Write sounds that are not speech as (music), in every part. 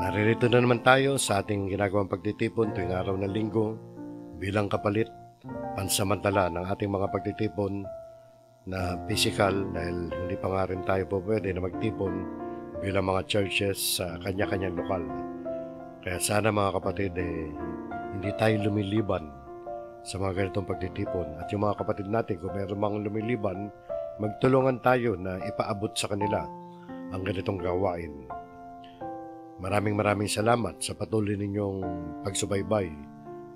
Naririto na naman tayo sa ating ginagawang pagtitipon tuwing araw ng linggo bilang kapalit pansamantala ng ating mga pagtitipon na physical dahil hindi pa nga rin tayo po pwede na magtipon bilang mga churches sa kanya-kanyang lokal. Kaya sana mga kapatid, eh, hindi tayo lumiliban sa mga ganitong pagtitipon. At yung mga kapatid natin, kung meron mga lumiliban, magtulungan tayo na ipaabot sa kanila ang ganitong gawain. Maraming maraming salamat sa patuloy ninyong pagsubaybay,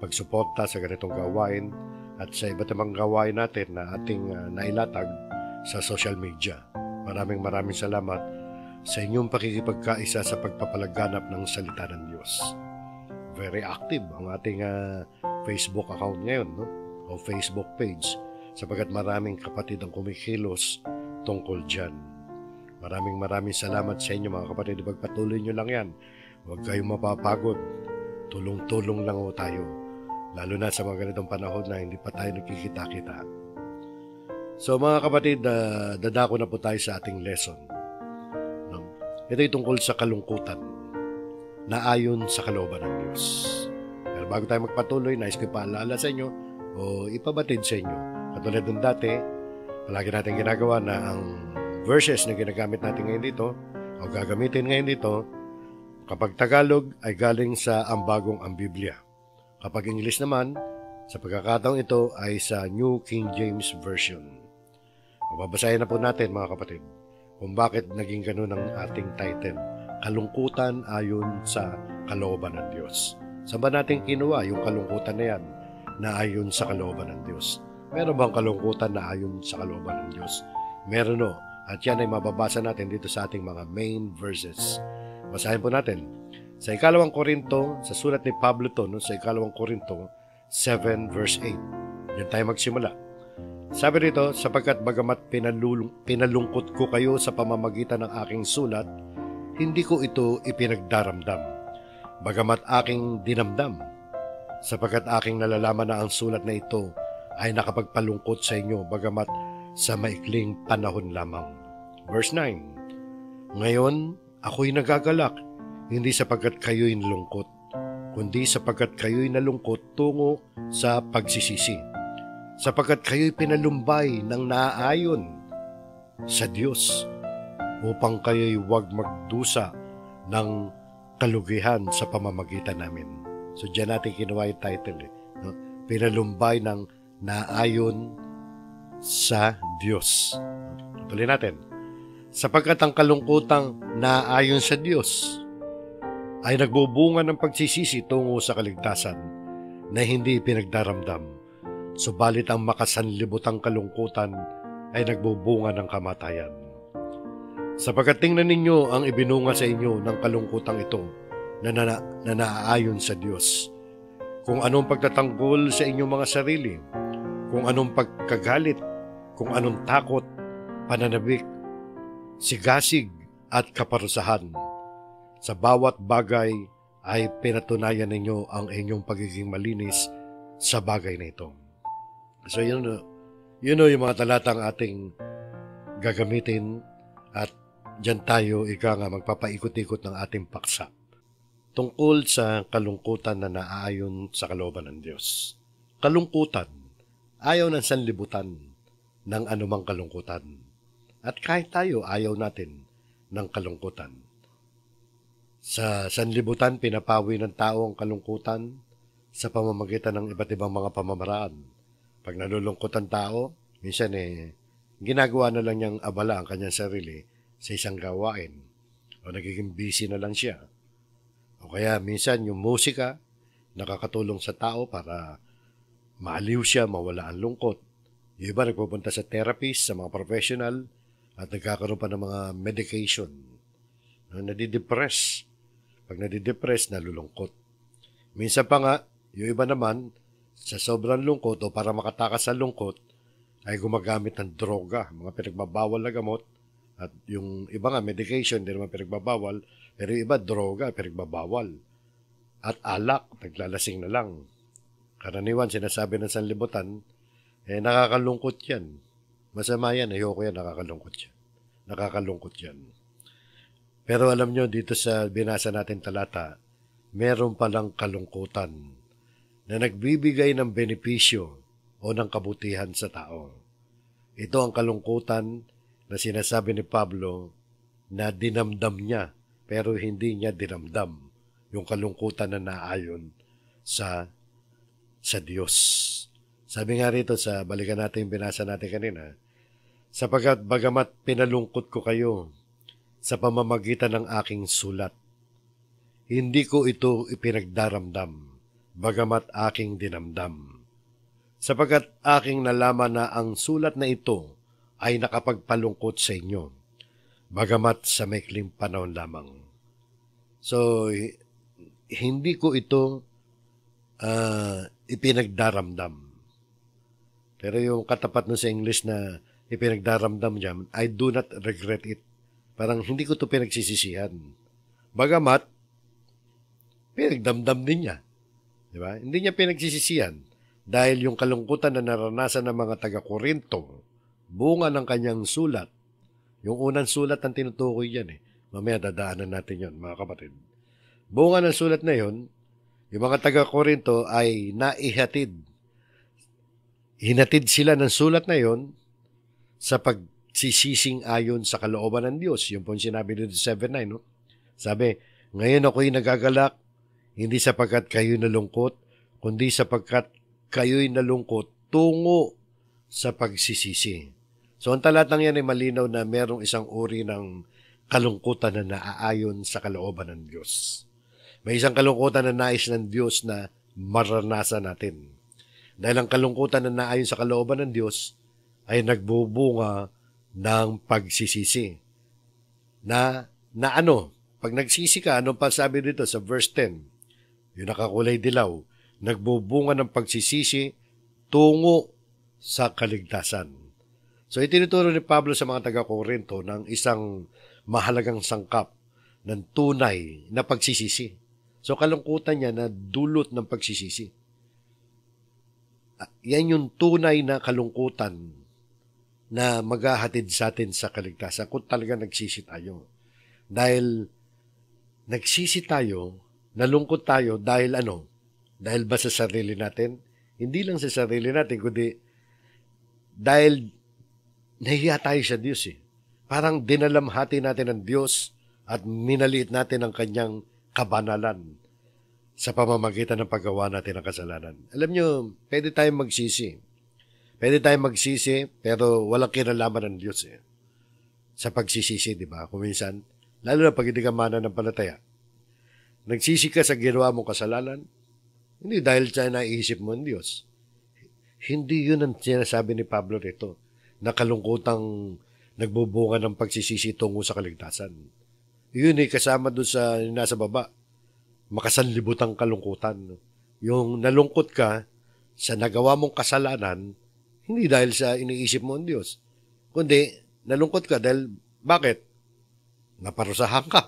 pagsuporta sa ganitong gawain at sa iba't ibang gawain natin na ating uh, nailatag sa social media. Maraming maraming salamat sa inyong pakikipagkaisa sa pagpapalaganap ng salita ng Diyos. Very active ang ating uh, Facebook account ngayon no? o Facebook page sapagat maraming kapatid ang kumikilos tungkol dyan. Maraming maraming salamat sa inyo mga kapatid. Pagpatuloy nyo lang yan. Huwag kayong mapapagod. Tulong-tulong lang ho tayo. Lalo na sa mga ganitong panahon na hindi pa tayo nakikita-kita. So mga kapatid, uh, dadako na po tayo sa ating lesson. No? Ito ay tungkol sa kalungkutan na ayon sa kalooban ng Diyos. Pero bago tayo magpatuloy, nais ko paalala sa inyo o ipabatid sa inyo. Katulad ng dati, palagi natin ginagawa na ang verses na ginagamit natin ngayon dito o gagamitin ngayon dito, kapag Tagalog ay galing sa ambagong ang Biblia. Kapag English naman, sa pagkakataong ito ay sa New King James Version. Mababasahin na po natin mga kapatid kung bakit naging ganun ang ating title, Kalungkutan ayon sa kalooban ng Diyos. Saan ba natin kinuha yung kalungkutan na yan na ayon sa kalooban ng Diyos? Meron bang kalungkutan na ayon sa kalooban ng Diyos? Meron o. No. At yan ay mababasa natin dito sa ating mga main verses. Basahin po natin. Sa ikalawang korinto, sa sulat ni Pablo to, no, sa ikalawang korinto, 7 verse 8. Diyan tayo magsimula. Sabi rito, sapagkat bagamat pinalul- pinalungkot ko kayo sa pamamagitan ng aking sulat, hindi ko ito ipinagdaramdam. Bagamat aking dinamdam, sapagkat aking nalalaman na ang sulat na ito ay nakapagpalungkot sa inyo, bagamat sa maikling panahon lamang. Verse 9, Ngayon, ako'y nagagalak, hindi sapagkat kayo'y nalungkot, kundi sapagkat kayo'y nalungkot tungo sa pagsisisi, sapagkat kayo'y pinalumbay ng naaayon sa Diyos upang kayo'y huwag magdusa ng kalugihan sa pamamagitan namin. So diyan natin kinuha yung title, eh, no? pinalumbay ng naayon sa Diyos. Tuloy natin. Sapagkat ang kalungkutang naayon sa Diyos ay nagbubunga ng pagsisisi tungo sa kaligtasan na hindi pinagdaramdam. Subalit ang makasanlibutang kalungkutan ay nagbubunga ng kamatayan. Sapagkat tingnan ninyo ang ibinunga sa inyo ng kalungkutang ito na, na, na naaayon sa Diyos. Kung anong pagtatanggol sa inyong mga sarili, kung anong pagkagalit kung anong takot, pananabik, sigasig at kaparusahan. Sa bawat bagay ay pinatunayan ninyo ang inyong pagiging malinis sa bagay na ito. So yun, yun know, yung mga talatang ating gagamitin at dyan tayo ika nga magpapaikot-ikot ng ating paksa tungkol sa kalungkutan na naaayon sa kalooban ng Diyos. Kalungkutan, ayaw ng sanlibutan, ng anumang kalungkutan. At kahit tayo ayaw natin ng kalungkutan. Sa sanlibutan, pinapawi ng tao ang kalungkutan sa pamamagitan ng iba't ibang mga pamamaraan. Pag nalulungkot ang tao, minsan eh, ginagawa na lang niyang abala ang kanyang sarili sa isang gawain o nagiging busy na lang siya. O kaya minsan yung musika nakakatulong sa tao para maaliw siya, mawala ang lungkot yung iba nagpupunta sa therapist, sa mga professional, at nagkakaroon pa ng mga medication. No, nadidepress. Pag nadidepress, nalulungkot. Minsan pa nga, yung iba naman, sa sobrang lungkot o para makatakas sa lungkot, ay gumagamit ng droga, mga pinagbabawal na gamot, at yung iba nga, medication, hindi naman pinagbabawal, pero yung iba, droga, pinagbabawal. At alak, naglalasing na lang. Karaniwan, sinasabi ng sanlibutan, eh, nakakalungkot yan. Masama yan. Ayoko yan. Nakakalungkot yan. Nakakalungkot yan. Pero alam nyo, dito sa binasa natin talata, meron palang kalungkutan na nagbibigay ng benepisyo o ng kabutihan sa tao. Ito ang kalungkutan na sinasabi ni Pablo na dinamdam niya pero hindi niya dinamdam yung kalungkutan na naayon sa sa Diyos. Sabi nga rito sa balikan natin yung binasa natin kanina, sapagkat bagamat pinalungkot ko kayo sa pamamagitan ng aking sulat, hindi ko ito ipinagdaramdam, bagamat aking dinamdam. Sapagkat aking nalaman na ang sulat na ito ay nakapagpalungkot sa inyo, bagamat sa maikling panahon lamang. So, hindi ko ito uh, ah, ipinagdaramdam pero yung katapat nun sa English na ipinagdaramdam niya, I do not regret it. Parang hindi ko to pinagsisisihan. Bagamat, pinagdamdam din niya. Di ba? Hindi niya pinagsisisihan dahil yung kalungkutan na naranasan ng mga taga-Korinto, bunga ng kanyang sulat. Yung unang sulat ang tinutukoy yan eh. Mamaya dadaanan natin yon mga kapatid. Bunga ng sulat na yon, yung mga taga-Korinto ay naihatid Hinatid sila ng sulat na yon sa pagsisising ayon sa kalooban ng Diyos. Yung po yung sinabi dito 7.9, no? Sabi, ngayon ako'y nagagalak, hindi sapagkat kayo'y nalungkot, kundi sapagkat kayo'y nalungkot tungo sa pagsisisi. So ang talatang yan ay malinaw na merong isang uri ng kalungkutan na naaayon sa kalooban ng Diyos. May isang kalungkutan na nais ng Diyos na maranasan natin. Dahil ang kalungkutan na naayon sa kalooban ng Diyos ay nagbubunga ng pagsisisi. Na, na ano? Pag nagsisi ka, anong pasabi dito sa verse 10? Yung nakakulay dilaw, nagbubunga ng pagsisisi tungo sa kaligtasan. So itinuturo ni Pablo sa mga taga-Korinto ng isang mahalagang sangkap ng tunay na pagsisisi. So kalungkutan niya na dulot ng pagsisisi. Ah, yan yung tunay na kalungkutan na maghahatid sa atin sa kaligtasan kung talaga nagsisi tayo. Dahil nagsisi tayo, nalungkot tayo dahil ano? Dahil ba sa sarili natin? Hindi lang sa sarili natin, kundi dahil nahiya tayo sa Diyos eh. Parang dinalamhati natin ang Diyos at minaliit natin ang kanyang kabanalan sa pamamagitan ng paggawa natin ng kasalanan. Alam nyo, pwede tayong magsisi. Pwede tayong magsisi, pero walang kinalaman ng Diyos eh. Sa pagsisisi, di ba? Kung lalo na pag hindi ka mana ng palataya. Nagsisi ka sa ginawa mong kasalanan, hindi dahil sa naisip mo ang Diyos. Hindi yun ang sinasabi ni Pablo rito, na kalungkutang nagbubunga ng pagsisisi tungo sa kaligtasan. Yun eh, kasama doon sa nasa baba makasanlibutang kalungkutan. Yung nalungkot ka sa nagawa mong kasalanan, hindi dahil sa iniisip mo ang Diyos, kundi nalungkot ka dahil bakit? Naparusahan ka.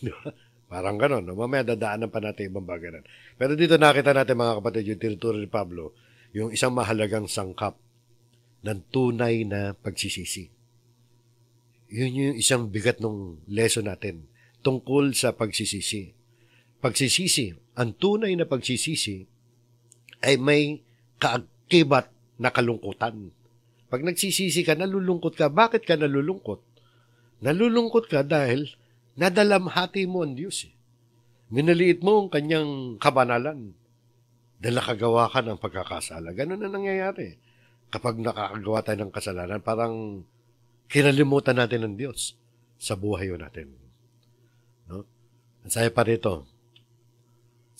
(laughs) Parang ganon. No? Mamaya dadaanan pa natin ibang bagay na. Pero dito nakita natin mga kapatid yung tinuturo ni Pablo, yung isang mahalagang sangkap ng tunay na pagsisisi. Yun yung isang bigat ng lesson natin tungkol sa pagsisisi Pagsisisi, ang tunay na pagsisisi ay may kaagkibat na kalungkutan. Pag nagsisisi ka, nalulungkot ka. Bakit ka nalulungkot? Nalulungkot ka dahil nadalamhati mo ang Diyos. Eh. Minaliit mo ang kanyang kabanalan dahil nakagawa ka ng pagkakasala. Ganun na nangyayari. Kapag nakakagawa tayo ng kasalanan, parang kinalimutan natin ng Diyos sa buhay natin. No? Ang saya pa rito,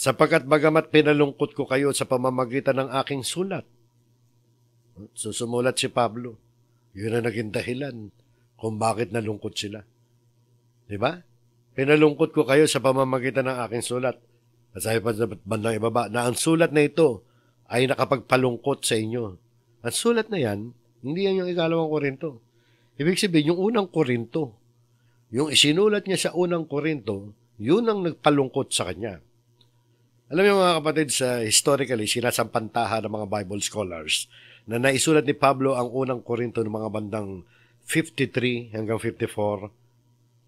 sapagkat bagamat pinalungkot ko kayo sa pamamagitan ng aking sulat. Susumulat si Pablo. Yun ang naging dahilan kung bakit nalungkot sila. Di ba? Pinalungkot ko kayo sa pamamagitan ng aking sulat. At sabi pa sa bandang ibaba na ang sulat na ito ay nakapagpalungkot sa inyo. Ang sulat na yan, hindi yan yung ikalawang korinto. Ibig sabihin, yung unang korinto, yung isinulat niya sa unang korinto, yun ang nagpalungkot sa kanya. Alam niyo mga kapatid, sa historically, sinasampantahan ng mga Bible scholars na naisulat ni Pablo ang unang korinto ng mga bandang 53 hanggang 54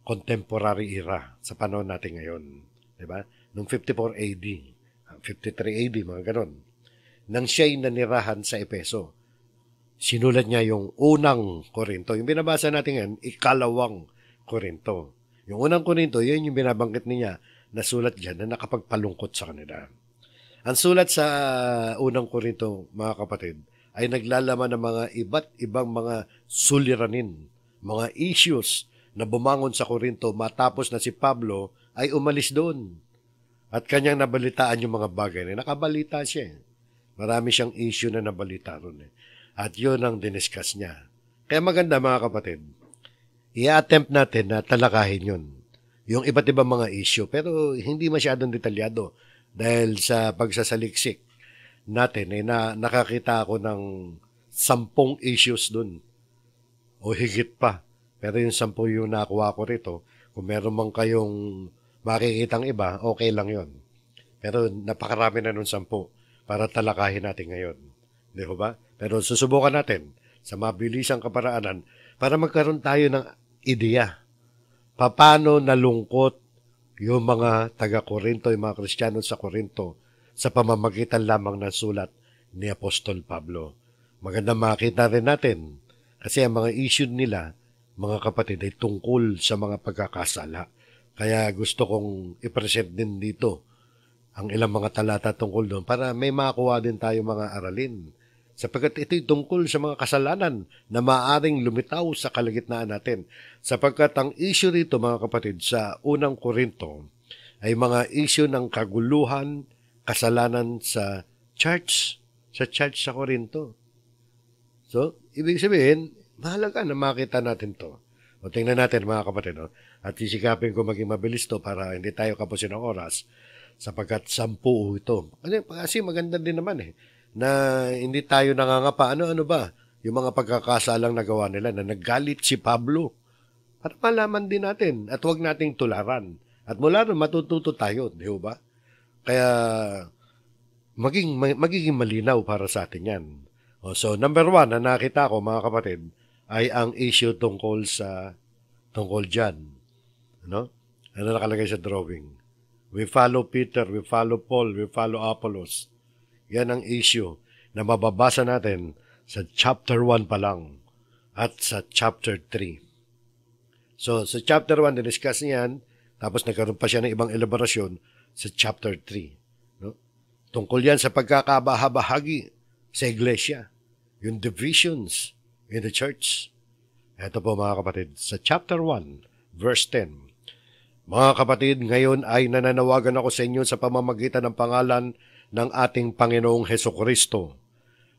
contemporary era sa panahon natin ngayon. Di ba? Noong 54 AD, 53 AD, mga ganon. Nang siya'y nanirahan sa Epeso, sinulat niya yung unang korinto. Yung binabasa natin ngayon, ikalawang korinto. Yung unang korinto, yun yung binabanggit niya na sulat dyan na nakapagpalungkot sa kanila. Ang sulat sa unang korinto, mga kapatid, ay naglalaman ng mga iba't ibang mga suliranin, mga issues na bumangon sa Korinto matapos na si Pablo ay umalis doon. At kanyang nabalitaan yung mga bagay na nakabalita siya. Eh. Marami siyang issue na nabalita ron. Eh. At yun ang diniscuss niya. Kaya maganda mga kapatid, i-attempt natin na talakahin yun yung iba't ibang mga issue pero hindi masyadong detalyado dahil sa pagsasaliksik natin eh, na nakakita ako ng sampung issues dun o higit pa pero yung sampu yung nakuha ko rito kung meron man kayong makikitang iba okay lang yon pero napakarami na nun sampu para talakahin natin ngayon di ba pero susubukan natin sa mabilisang kaparaanan para magkaroon tayo ng ideya papano nalungkot yung mga taga-Korinto, yung mga Kristiyano sa Korinto sa pamamagitan lamang ng sulat ni Apostol Pablo. Maganda makita rin natin kasi ang mga issue nila, mga kapatid, ay tungkol sa mga pagkakasala. Kaya gusto kong i-present din dito ang ilang mga talata tungkol doon para may makuha din tayo mga aralin sapagkat ito'y tungkol sa mga kasalanan na maaring lumitaw sa kalagitnaan natin. Sapagkat ang issue rito mga kapatid sa unang Korinto ay mga issue ng kaguluhan, kasalanan sa church, sa church sa Korinto. So, ibig sabihin, mahalaga na makita natin to. O tingnan natin mga kapatid, no? at sisikapin ko maging mabilis to para hindi tayo kapusin ng oras sapagkat sampu ito. Ano, kasi maganda din naman eh na hindi tayo nangangapa. Ano-ano ba? Yung mga pagkakasalang nagawa nila na naggalit si Pablo. Para malaman din natin at huwag nating tularan. At mula rin matututo tayo, di ba? Kaya maging, magiging malinaw para sa atin yan. O, so, number one na nakita ko mga kapatid ay ang issue tungkol sa tungkol dyan. Ano? Ano nakalagay sa drawing? We follow Peter, we follow Paul, we follow Apollos. Yan ang issue na mababasa natin sa chapter 1 pa lang at sa chapter 3. So, sa chapter 1, diniscuss niyan, tapos nagkaroon pa siya ng ibang elaborasyon sa chapter 3. No? Tungkol yan sa pagkakabahabahagi sa iglesia, yung divisions in the church. Ito po mga kapatid, sa chapter 1, verse 10. Mga kapatid, ngayon ay nananawagan ako sa inyo sa pamamagitan ng pangalan ng ating Panginoong Heso Kristo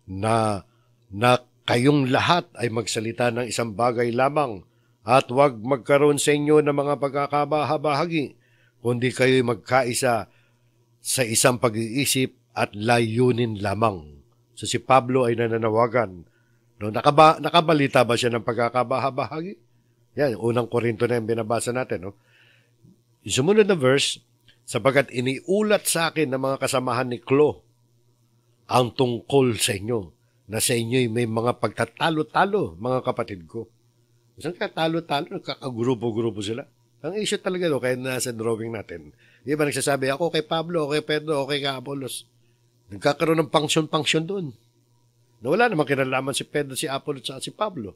na, na kayong lahat ay magsalita ng isang bagay lamang at huwag magkaroon sa inyo ng mga pagkakabahabahagi, kundi kayo'y magkaisa sa isang pag-iisip at layunin lamang. So si Pablo ay nananawagan. No, nakaba, nakabalita ba siya ng pagkakabahabahagi? Yan, unang korinto na yung binabasa natin. No? Yung sumunod na verse, sapagkat iniulat sa akin ng mga kasamahan ni Klo ang tungkol sa inyo na sa inyo'y may mga pagtatalo-talo, mga kapatid ko. Isang katalo-talo, nagkakagrupo-grupo sila. Ang issue talaga do, kaya nasa drawing natin. Di ba nagsasabi, ako kay Pablo, kay Pedro, okay ka Apolos. Nagkakaroon ng pangsyon-pangsyon doon. Na wala namang kinalaman si Pedro, si Apolos, at si Pablo.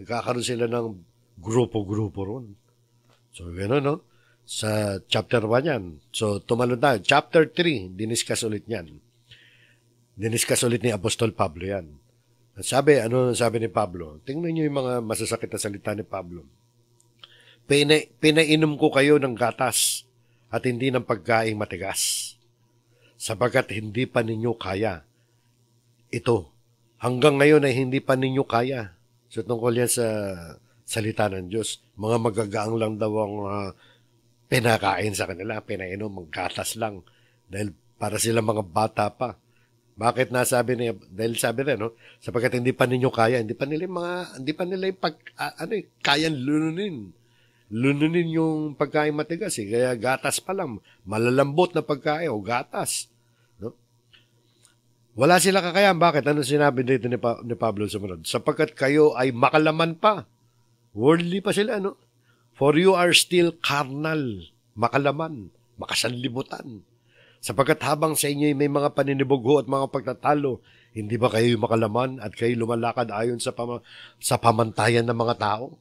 Nagkakaroon sila ng grupo-grupo ron. So, gano'n, no? Sa chapter 1 yan. So, tumalon tayo. Chapter 3, diniscuss ulit yan. Diniscuss ulit ni Apostol Pablo yan. Sabi, ano sabi ni Pablo? Tingnan niyo yung mga masasakit na salita ni Pablo. Pina, pinainom ko kayo ng gatas at hindi ng pagkaing matigas Sabagat hindi pa ninyo kaya. Ito, hanggang ngayon ay hindi pa ninyo kaya. So tungkol yan sa salita ng Diyos. Mga magagaang lang daw ang uh, pinakain sa kanila, pinainom, magkatas lang. Dahil para sila mga bata pa. Bakit nasabi niya? Dahil sabi rin, no? Sapagkat hindi pa ninyo kaya, hindi pa nila mga, hindi pa nila yung pag, uh, ano eh, kayang lununin. Lununin yung pagkain matigas eh. Kaya gatas pa lang. Malalambot na pagkain o gatas. No? Wala sila kakayahan. Bakit? Ano sinabi dito ni, pa- ni Pablo sumunod? Sapagkat kayo ay makalaman pa. Worldly pa sila, no? For you are still carnal, makalaman, makasanlibutan. Sapagkat habang sa inyo may mga paninibugho at mga pagtatalo, hindi ba kayo makalaman at kayo lumalakad ayon sa, pama- sa pamantayan ng mga tao?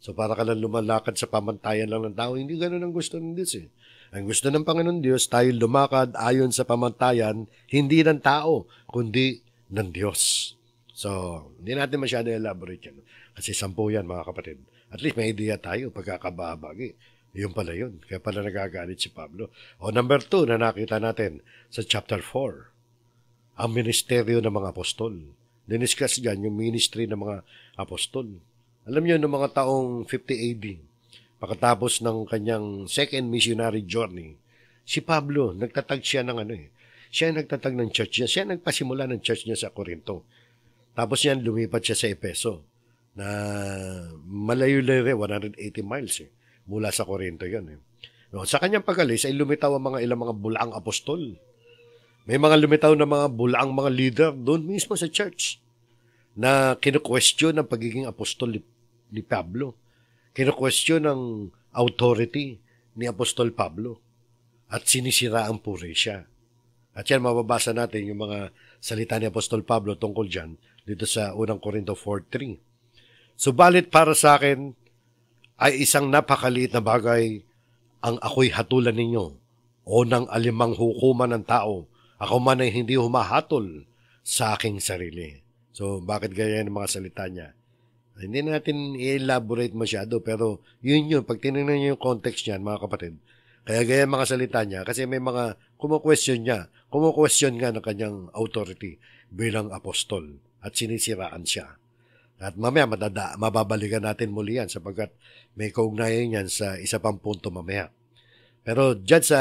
So para ka lang lumalakad sa pamantayan lang ng tao, hindi ganun ang gusto ng Diyos eh. Ang gusto ng Panginoon Diyos, tayo lumakad ayon sa pamantayan, hindi ng tao, kundi ng Diyos. So, hindi natin masyado elaborate yan. Kasi sampu yan, mga kapatid. At least may idea tayo pagkakababagi. Yung pala yun. Kaya pala nagagalit si Pablo. O number two na nakita natin sa chapter 4, ang ministeryo ng mga apostol. Diniscuss dyan yung ministry ng mga apostol. Alam niyo, noong mga taong 50 AD, pagkatapos ng kanyang second missionary journey, si Pablo, nagtatag siya ng ano eh, siya nagtatag ng church niya. Siya nagpasimula ng church niya sa Corinto. Tapos yan, lumipat siya sa Epeso na malayo-layo, 180 miles eh, mula sa Corinto yon eh. No, sa kanyang pagalis ay lumitaw ang mga ilang mga bulaang apostol. May mga lumitaw na mga bulaang mga leader doon mismo sa church na kino-question ang pagiging apostol ni, ni Pablo. Kino-question ang authority ni Apostol Pablo at sinisira ang puri siya. At yan, mababasa natin yung mga salita ni Apostol Pablo tungkol dyan dito sa unang Corinto 4.3. Subalit para sa akin ay isang napakaliit na bagay ang ako'y hatulan ninyo o ng alimang hukuman ng tao. Ako man ay hindi humahatol sa aking sarili. So, bakit ganyan ang mga salita niya? Hindi natin i-elaborate masyado, pero yun yun. Pag tinignan niyo yung context niyan, mga kapatid, kaya gaya mga salita niya, kasi may mga kumu-question niya, kumu-question nga ng kanyang authority bilang apostol at sinisiraan siya. At mamaya madada, mababalikan natin muli yan sapagkat may kaugnayan yan sa isa pang punto mamaya. Pero dyan sa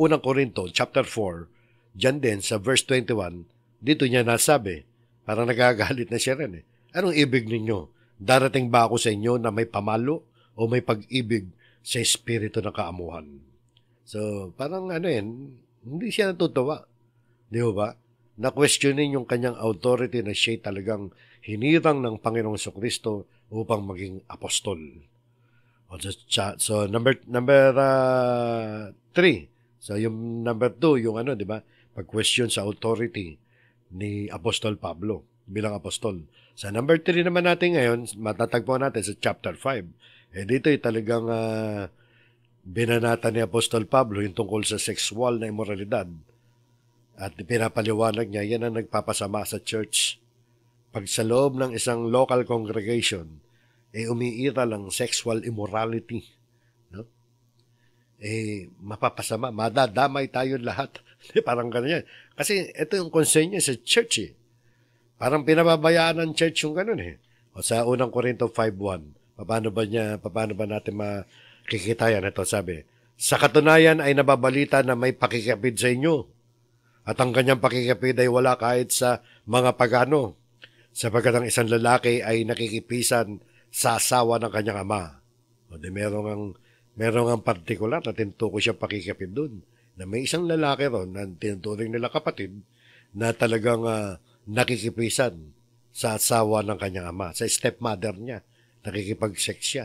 unang Korinto, chapter 4, dyan din sa verse 21, dito niya nasabi, parang nagagalit na siya rin eh. Anong ibig ninyo? Darating ba ako sa inyo na may pamalo o may pag-ibig sa espiritu ng kaamuhan? So, parang ano yan, hindi siya natutuwa. Di ba? Na-questionin yung kanyang authority na siya talagang hinirang ng Panginoong Kristo upang maging apostol. O, so, number number uh, three. So, yung number two, yung ano, di ba? Pag-question sa authority ni Apostol Pablo bilang apostol. Sa number 3 naman natin ngayon, matatagpuan natin sa chapter 5. Eh dito ay talagang uh, binanata ni Apostol Pablo yung tungkol sa sexual na immoralidad. At pinapaliwanag niya, yan ang nagpapasama sa church pag sa loob ng isang local congregation, eh umiiral lang sexual immorality. No? Eh, mapapasama, madadamay tayo lahat. (laughs) Parang ganyan. Kasi ito yung concern niya sa church eh. Parang pinababayaan ng church yung ganun eh. O sa unang Korinto 5.1, paano ba niya, paano ba natin makikita yan? Ito sabi, sa katunayan ay nababalita na may pakikapid sa inyo. At ang kanyang pakikapid ay wala kahit sa mga pagano sapagkat ang isang lalaki ay nakikipisan sa asawa ng kanyang ama. O di merong ang, merong ang partikular na tintuko siya pakikapin doon na may isang lalaki ron na tinuturing nila kapatid na talagang uh, nakikipisan sa asawa ng kanyang ama, sa stepmother niya. Nakikipag-sex siya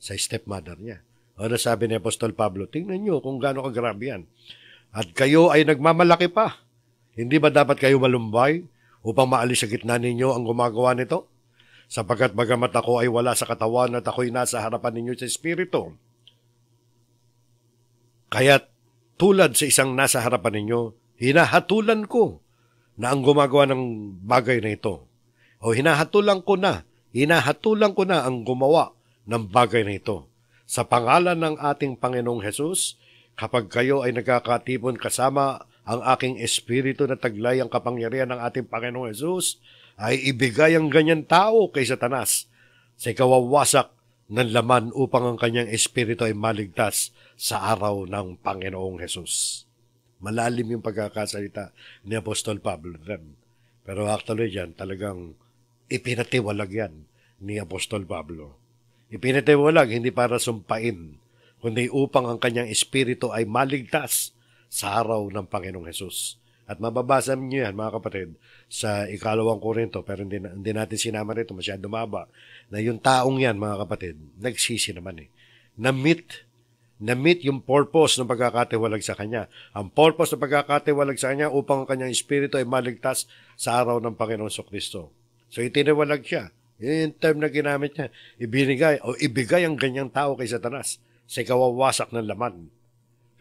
sa stepmother niya. O nasabi ni Apostol Pablo, tingnan niyo kung gaano kagrabe yan. At kayo ay nagmamalaki pa. Hindi ba dapat kayo malumbay? upang maalis sa gitna ninyo ang gumagawa nito? Sapagkat bagamat ako ay wala sa katawan at ako'y nasa harapan ninyo sa Espiritu. Kaya tulad sa isang nasa harapan ninyo, hinahatulan ko na ang gumagawa ng bagay na ito. O hinahatulan ko na, hinahatulan ko na ang gumawa ng bagay na ito. Sa pangalan ng ating Panginoong Hesus, kapag kayo ay nagkakatipon kasama ang aking espiritu na taglay ang kapangyarihan ng ating Panginoong Yesus ay ibigay ang ganyan tao kay Satanas sa ikawawasak ng laman upang ang kanyang espiritu ay maligtas sa araw ng Panginoong Hesus. Malalim yung pagkakasalita ni Apostol Pablo rin. Pero actually dyan, talagang ipinatiwalag yan ni Apostol Pablo. Ipinatiwalag hindi para sumpain, kundi upang ang kanyang espiritu ay maligtas sa araw ng Panginoong Hesus. At mababasa niyo yan, mga kapatid, sa ikalawang korinto, pero hindi, hindi natin sinama rito, masyado maba, na yung taong yan, mga kapatid, nagsisi naman eh. Na-meet, na-meet yung purpose ng pagkakatiwalag sa Kanya. Ang purpose ng pagkakatiwalag sa Kanya upang ang Kanyang Espiritu ay maligtas sa araw ng Panginoong So Kristo. So itinawalag siya. Yun yung term na ginamit niya. Ibinigay o ibigay ang ganyang tao kay Satanas sa ikawawasak ng laman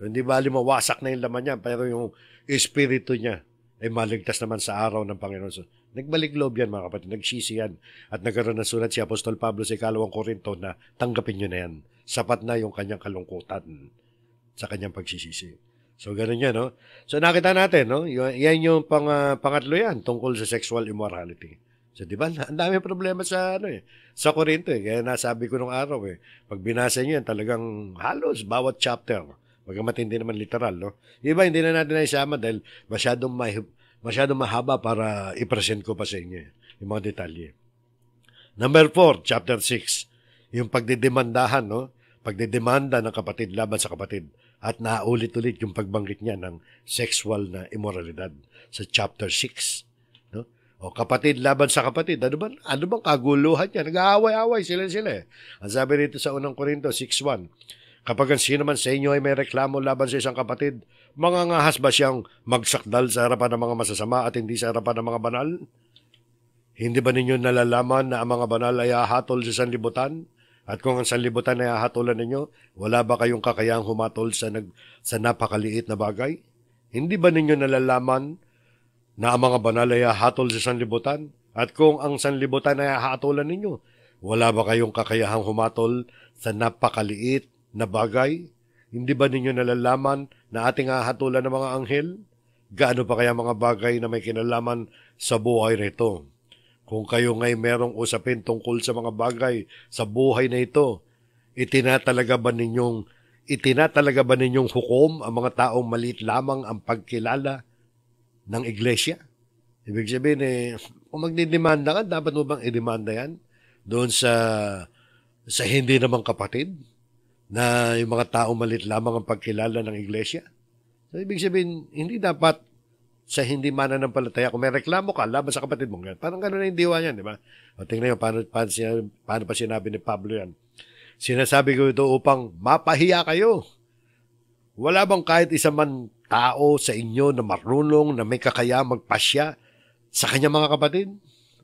So, hindi bali mawasak na yung laman niya, pero yung espiritu niya ay maligtas naman sa araw ng Panginoon. So, nagbalik loob yan mga kapatid, nagsisi yan. At nagkaroon ng sulat si Apostol Pablo sa ikalawang korinto na tanggapin nyo na yan. Sapat na yung kanyang kalungkutan sa kanyang pagsisisi. So, ganun yan, no? So, nakita natin, no? Yan yung pang, uh, pangatlo yan tungkol sa sexual immorality. So, di ba? (laughs) Ang dami problema sa, ano eh, sa Korinto eh. Kaya nasabi ko nung araw eh, pag binasa niyo yan, talagang halos bawat chapter Magamat hindi naman literal, no? Iba, hindi na natin naisama dahil masyadong, ma masyadong mahaba para i-present ko pa sa inyo eh, yung mga detalye. Number 4, chapter 6, yung pagdidemandahan, no? Pagdidemanda ng kapatid laban sa kapatid at naulit-ulit yung pagbanggit niya ng sexual na immoralidad sa chapter 6. No? O kapatid laban sa kapatid, ano bang, ano bang kaguluhan niya? Nag-aaway-aaway sila sila eh. Ang sabi rito sa unang Korinto 6.1, Kapag ang sino man sa inyo ay may reklamo laban sa isang kapatid, mangangahas ba siyang magsakdal sa harapan ng mga masasama at hindi sa harapan ng mga banal? Hindi ba ninyo nalalaman na ang mga banal ay ahatol sa sanlibutan? At kung ang sanlibutan ay ahatulan ninyo, wala ba kayong kakayang humatol sa, nag, sa napakaliit na bagay? Hindi ba ninyo nalalaman na ang mga banal ay ahatol sa sanlibutan? At kung ang sanlibutan ay ahatulan ninyo, wala ba kayong kakayahang humatol sa napakaliit na bagay? Hindi ba ninyo nalalaman na ating hahatulan ng mga anghel? Gaano pa kaya mga bagay na may kinalaman sa buhay nito? Kung kayo ngay merong usapin tungkol sa mga bagay sa buhay na ito, itinatalaga ba ninyong itinatalaga ba ninyong hukom ang mga taong maliit lamang ang pagkilala ng iglesia? Ibig sabihin eh, kung magdidemanda ka, dapat mo bang idemanda yan doon sa sa hindi naman kapatid? na yung mga tao malit lamang ang pagkilala ng iglesia. So, ibig sabihin, hindi dapat sa hindi mananampalataya, kung may reklamo ka, laban sa kapatid mo. Parang gano'n na yung diwa niyan, di ba? O tingnan nyo, paano, paano, sinabi, paano pa sinabi ni Pablo yan? Sinasabi ko ito upang mapahiya kayo. Wala bang kahit isa man tao sa inyo na marunong, na may kakaya magpasya sa kanya mga kapatid?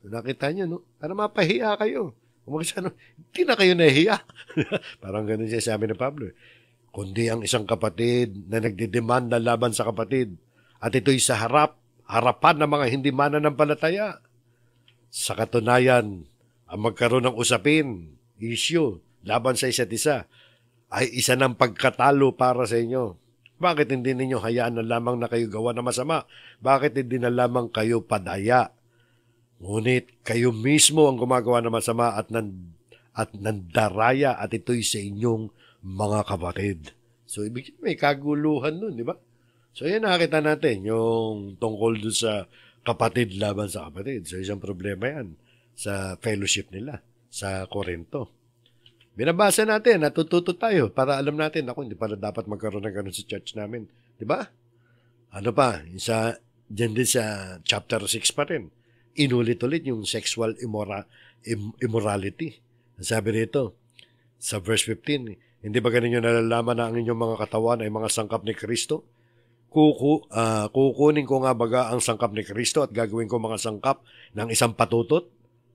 Nakita niyo, no? Para mapahiya kayo. Umaga siya, hindi na kayo nahiya. (laughs) Parang ganun siya sabi ni Pablo. Eh. Kundi ang isang kapatid na nagdidemanda laban sa kapatid. At ito'y sa harap, harapan ng mga hindi mananampalataya. Sa katunayan, ang magkaroon ng usapin, issue, laban sa isa't isa, ay isa ng pagkatalo para sa inyo. Bakit hindi ninyo hayaan na lamang na kayo gawa na masama? Bakit hindi na lamang kayo padaya Ngunit kayo mismo ang gumagawa ng masama at, nan, at nandaraya at ito'y sa inyong mga kapatid. So, ibig sabihin, may kaguluhan nun, di ba? So, yan nakita natin, yung tungkol dun sa kapatid laban sa kapatid. So, isang problema yan sa fellowship nila sa Korinto. Binabasa natin, natututo tayo para alam natin, ako, hindi pala dapat magkaroon ng ganun sa church namin. Di ba? Ano pa, isa, dyan din sa chapter 6 pa rin inulit-ulit yung sexual immora, im, immorality. Sabi rito, sa verse 15, hindi ba ganun yung nalalaman na ang inyong mga katawan ay mga sangkap ni Kristo? Kuku, uh, kukunin ko nga baga ang sangkap ni Kristo at gagawin ko mga sangkap ng isang patutot?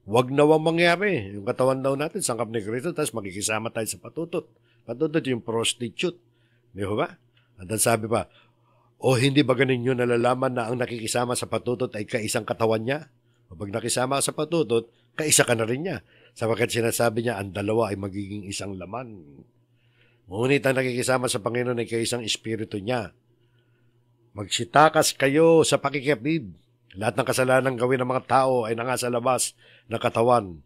Huwag na wang mangyari. Yung katawan daw natin, sangkap ni Kristo, tapos magkikisama tayo sa patutot. Patutot yung prostitute. Di ba? At sabi pa, o hindi ba ganin yun nalalaman na ang nakikisama sa patutot ay kaisang katawan niya? pag nakisama sa patutot, kaisa ka na rin niya, sapagkat sinasabi niya ang dalawa ay magiging isang laman. Ngunit ang nakikisama sa Panginoon ay kaisang espiritu niya. Magsitakas kayo sa pakikipib. Lahat ng kasalanan gawin ng mga tao ay nangasa labas na katawan.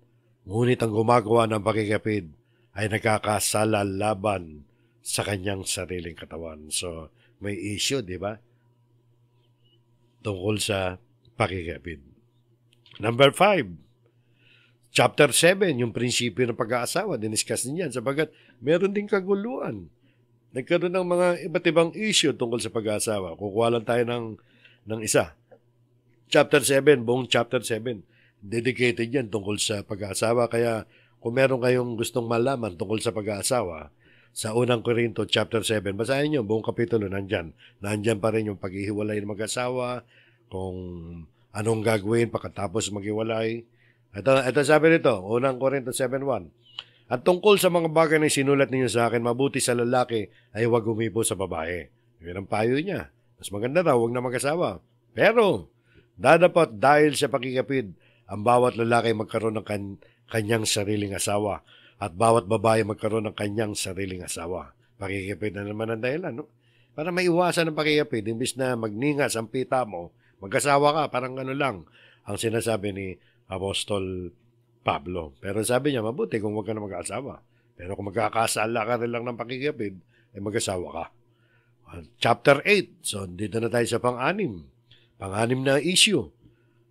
Ngunit ang gumagawa ng pakikipid ay nagkakasala laban sa kanyang sariling katawan. So, may issue, di ba? Tungkol sa pakikipid. Number five, chapter 7, yung prinsipyo ng pag-aasawa, diniscuss din yan, sabagat meron din kaguluan. Nagkaroon ng mga iba't ibang issue tungkol sa pag-aasawa. Kukuha lang tayo ng, ng isa. Chapter 7, buong chapter 7, dedicated yan tungkol sa pag-aasawa. Kaya kung meron kayong gustong malaman tungkol sa pag-aasawa, sa unang Korinto chapter 7. Basahin niyo buong kapitulo nandiyan. Nandiyan pa rin yung paghihiwalay ng mag-asawa, kung anong gagawin pagkatapos maghiwalay. Ito, ito sabi nito, unang Korinto 7.1. At tungkol sa mga bagay na sinulat ninyo sa akin, mabuti sa lalaki ay huwag humipo sa babae. Yun ang payo niya. Mas maganda daw, huwag na mag Pero, dadapat dahil sa pakikapid, ang bawat lalaki magkaroon ng kan- kanyang sariling asawa at bawat babae magkaroon ng kanyang sariling asawa. Pakikapid na naman ang dahilan, no? Para maiwasan ang pakikapid, imbis na magningas ang pita mo, Magkasawa ka, parang ano lang ang sinasabi ni Apostol Pablo. Pero sabi niya, mabuti kung huwag ka na mag-asawa. Pero kung magkakasala ka rin lang ng pakikipid, ay eh mag ka. Chapter 8. So, dito na tayo sa pang-anim. Pang-anim na issue.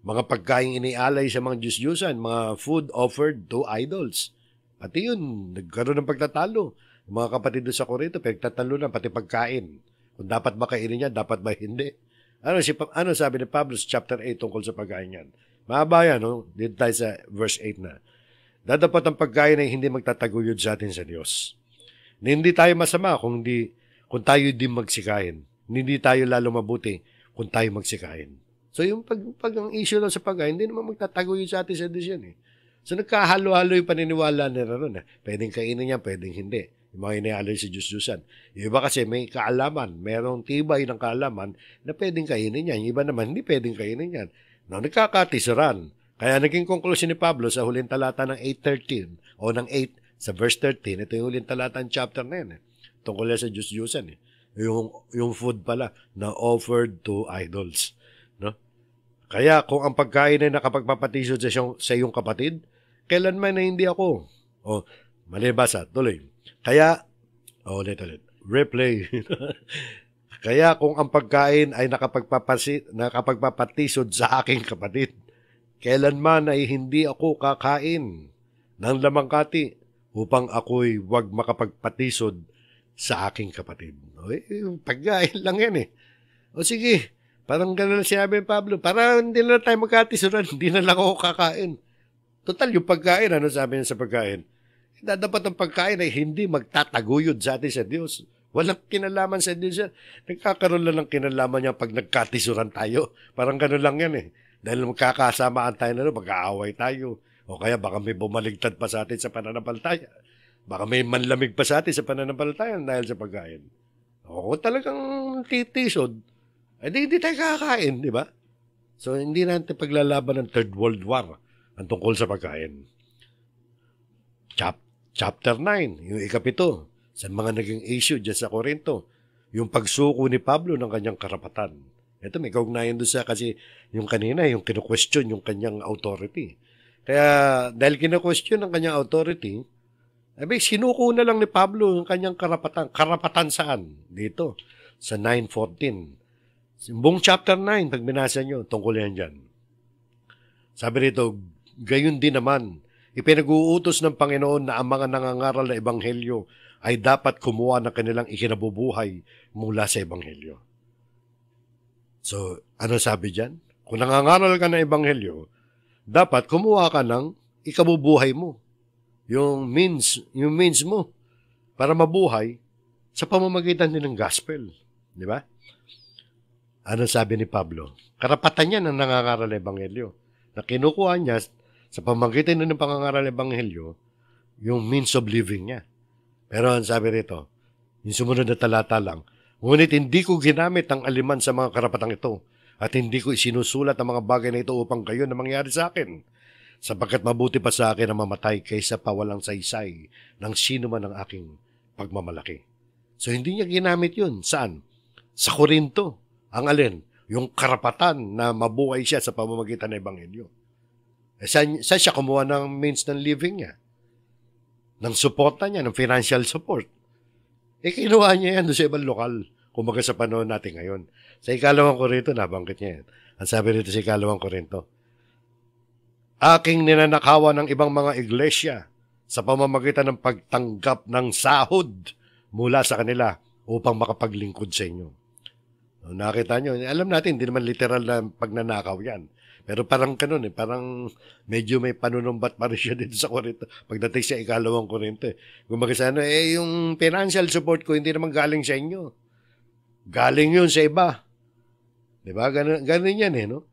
Mga pagkain inialay sa mga diyos diyosan mga food offered to idols. Pati yun, nagkaroon ng pagtatalo. mga kapatid sa Korinto, pagtatalo na, pati pagkain. Kung dapat ba kainin niya, dapat ba hindi. Ano, si, ano sabi ni Pablo sa chapter 8 tungkol sa pagkain yan? Mahaba no? Dito tayo sa verse 8 na. Dadapat ang pagkain ay hindi magtataguyod sa atin sa Diyos. Hindi tayo masama kung, di, kung tayo din magsikain. Hindi tayo lalo mabuti kung tayo magsikain. So yung pag, pag ang issue lang sa pagkain, hindi naman magtataguyod sa atin sa Diyos yan eh. So nagkahalo-halo yung paniniwala nila ron. Eh. Pwedeng kainin yan, pwedeng hindi. Yung mga inialay si Diyos-Diyosan. Yung iba kasi may kaalaman, merong tibay ng kaalaman na pwedeng kainin yan. Yung iba naman, hindi pwedeng kainin yan. No, nagkakatisiran. Kaya naging konklusyon ni Pablo sa huling talata ng 8.13 o ng 8 sa verse 13. Ito yung huling talata ng chapter na yan. Eh. Tungkol sa Diyos-Diyosan. Eh. Yung, yung food pala na offered to idols. No? Kaya kung ang pagkain ay nakapagpapatisod sa iyong, sa iyong kapatid, kailanman na hindi ako. O, mali ba sa tuloy. Kaya, oh, ulit ulit, replay. (laughs) Kaya kung ang pagkain ay nakapagpapasi, nakapagpapatisod sa aking kapatid, kailanman ay hindi ako kakain ng lamangkati upang ako'y wag makapagpatisod sa aking kapatid. O, eh, pagkain lang yan eh. O sige, parang gano'n lang sinabi ni Pablo, para hindi na tayo magkatisuran, hindi na lang ako kakain. Total, yung pagkain, ano sabi niya sa pagkain? Na dapat ang pagkain ay hindi magtataguyod sa atin sa Diyos. Walang kinalaman sa Diyos yan. Nagkakaroon lang ng kinalaman niya pag nagkatisuran tayo. Parang gano'n lang yan eh. Dahil magkakasamaan tayo na mag-aaway tayo. O kaya baka may bumaligtad pa sa atin sa pananampalataya. Baka may manlamig pa sa atin sa pananampalataya dahil sa pagkain. O kung talagang titisod, eh di, hindi tayo kakain, di ba? So hindi natin paglalaban ng Third World War ang tungkol sa pagkain. Chap chapter 9, yung ikapito, sa mga naging issue dyan sa Korinto, yung pagsuko ni Pablo ng kanyang karapatan. Ito may kaugnayan doon siya kasi yung kanina, yung kinu-question yung kanyang authority. Kaya dahil kinu-question ang kanyang authority, eh, sinuko na lang ni Pablo yung kanyang karapatan. Karapatan saan? Dito, sa 9.14. Buong chapter 9, pag binasa nyo, tungkol yan dyan. Sabi rito, gayon din naman, Ipinag-uutos ng Panginoon na ang mga nangangaral na ebanghelyo ay dapat kumuha ng kanilang ikinabubuhay mula sa ebanghelyo. So, ano sabi diyan? Kung nangangaral ka ng ebanghelyo, dapat kumuha ka ng ikabubuhay mo. Yung means, yung means mo para mabuhay sa pamamagitan din ng gospel. Di ba? Ano sabi ni Pablo? Karapatan niya ng nangangaral ng ebanghelyo na kinukuha niya sa pamagitan ng pangangaral ng Ebanghelyo, yung means of living niya. Pero ang sabi rito, yung sumunod na talata lang, ngunit hindi ko ginamit ang aliman sa mga karapatang ito at hindi ko isinusulat ang mga bagay na ito upang kayo na mangyari sa akin sapagkat mabuti pa sa akin ang mamatay kaysa pawalang saysay ng sino man ang aking pagmamalaki. So hindi niya ginamit yun. Saan? Sa Korinto. Ang alin? Yung karapatan na mabuhay siya sa pamamagitan ng Ebanghelyo. Eh, saan, saan siya kumuha ng means ng living niya? Ng suporta niya, ng financial support. Eh, kinuha niya yan doon sa ibang lokal. Kumaga sa panahon natin ngayon. Sa ikalawang korinto, nabanggit niya yan. Ang sabi nito sa ikalawang korinto, Aking ninanakawa ng ibang mga iglesia sa pamamagitan ng pagtanggap ng sahod mula sa kanila upang makapaglingkod sa inyo. Nakita nyo, alam natin, hindi naman literal na pagnanakaw yan. Pero parang kanon eh, parang medyo may panunumbat pa rin siya (laughs) dito sa Korinto. Pagdating sa ikalawang Korinto eh. Kumbaga sana, ano, eh yung financial support ko hindi naman galing sa inyo. Galing yun sa iba. Di ba? Ganun, ganun yan eh, no?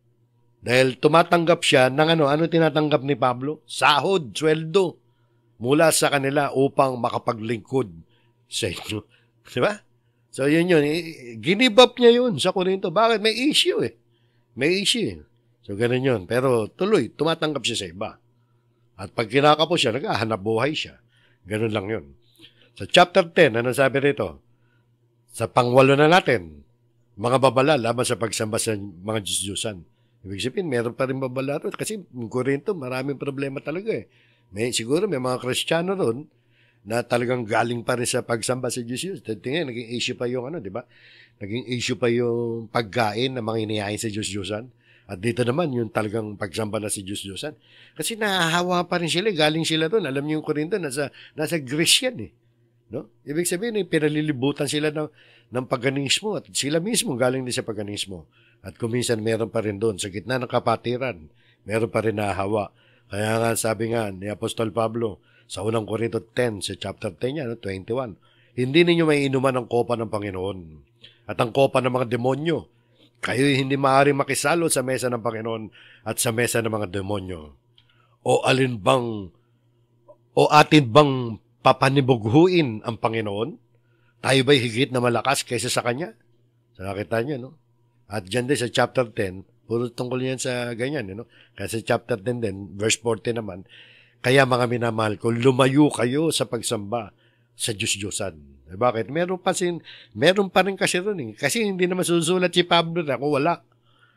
Dahil tumatanggap siya ng ano, ano tinatanggap ni Pablo? Sahod, sweldo mula sa kanila upang makapaglingkod sa inyo. (laughs) Di ba? So, yun yun. Eh, ginibap niya yun sa Korinto. Bakit? May issue eh. May issue eh. So, ganun yun. Pero tuloy, tumatanggap siya sa iba. At pag kinakapos siya, nag-ahanap buhay siya. Ganun lang yun. Sa chapter 10, ano sabi rito? Sa pangwalo na natin, mga babala laban sa pagsamba sa mga Diyos-Diyosan. Ibig sabihin, meron pa rin babala ron. Kasi yung Korinto, maraming problema talaga eh. May, siguro may mga Kristiyano ron na talagang galing pa rin sa pagsamba sa Diyos Diyos. Tingnan, naging issue pa yung ano, di ba? Naging issue pa yung pagkain na mga inihain sa Diyos Diyosan. At dito naman, yung talagang pagsamba na si Diyos Diyosan. Kasi nahahawa pa rin sila, eh. galing sila doon. Alam niyo yung Korinto, nasa, nasa Greece yan eh. No? Ibig sabihin, eh, pinalilibutan sila ng, ng paganismo at sila mismo galing din sa paganismo. At kuminsan meron pa rin doon, sa gitna ng kapatiran, meron pa rin nahahawa. Kaya nga sabi nga ni Apostol Pablo, sa unang Corinto 10, sa chapter 10 yan, no, 21, hindi ninyo may inuman ang kopa ng Panginoon at ang kopa ng mga demonyo Kayo'y hindi maaaring makisalo sa mesa ng Panginoon at sa mesa ng mga demonyo. O alin bang, o atin bang papanibughuin ang Panginoon? Tayo ba'y higit na malakas kaysa sa Kanya? Sa nakita niyo, no? At dyan din sa chapter 10, puro tungkol yan sa ganyan, eh, no? know? Kaya sa chapter 10 din, verse 14 naman, kaya mga minamahal ko, lumayo kayo sa pagsamba sa Diyos-Diyosan. Eh, bakit? Meron pa, sin, meron pa rin kasi ron eh. Kasi hindi naman susulat si Pablo na kung wala.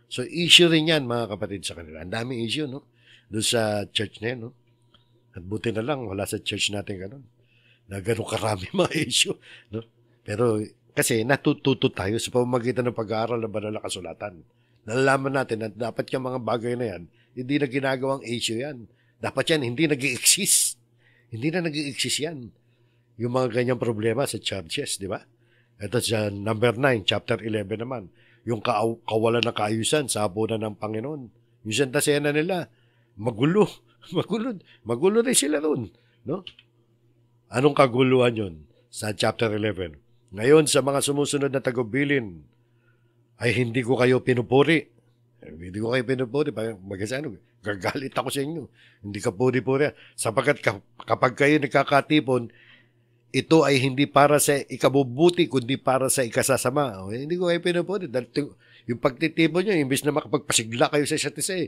So, issue rin yan, mga kapatid sa kanila. Ang daming issue, no? Doon sa church na yan, no? At buti na lang, wala sa church natin ganun. Na ganun karami (laughs) mga issue, no? Pero, kasi natututo tayo sa pamamagitan ng pag-aaral ng banal na kasulatan. Nalalaman natin na dapat yung mga bagay na yan, hindi na ginagawang issue yan. Dapat yan, hindi nag exist Hindi na nag exist yan yung mga ganyang problema sa charges, di ba? Ito sa number 9, chapter 11 naman. Yung ka- kawalan ng kaayusan, sabo na ng Panginoon. Yung Santa Cena nila, magulo. (laughs) Magulo. Magulo rin sila doon. No? Anong kaguluhan yon sa chapter 11? Ngayon, sa mga sumusunod na tagubilin, ay hindi ko kayo pinupuri. Hindi ko kayo pinupuri. Magkasano, gagalit ako sa inyo. Hindi ka puri-puri. Sapagat kapag kayo nagkakatipon, ito ay hindi para sa ikabubuti, kundi para sa ikasasama. O, eh, hindi ko kayo pinupunit. Yung pagtitibo nyo, imbis na makapagpasigla kayo sa isa't isa eh,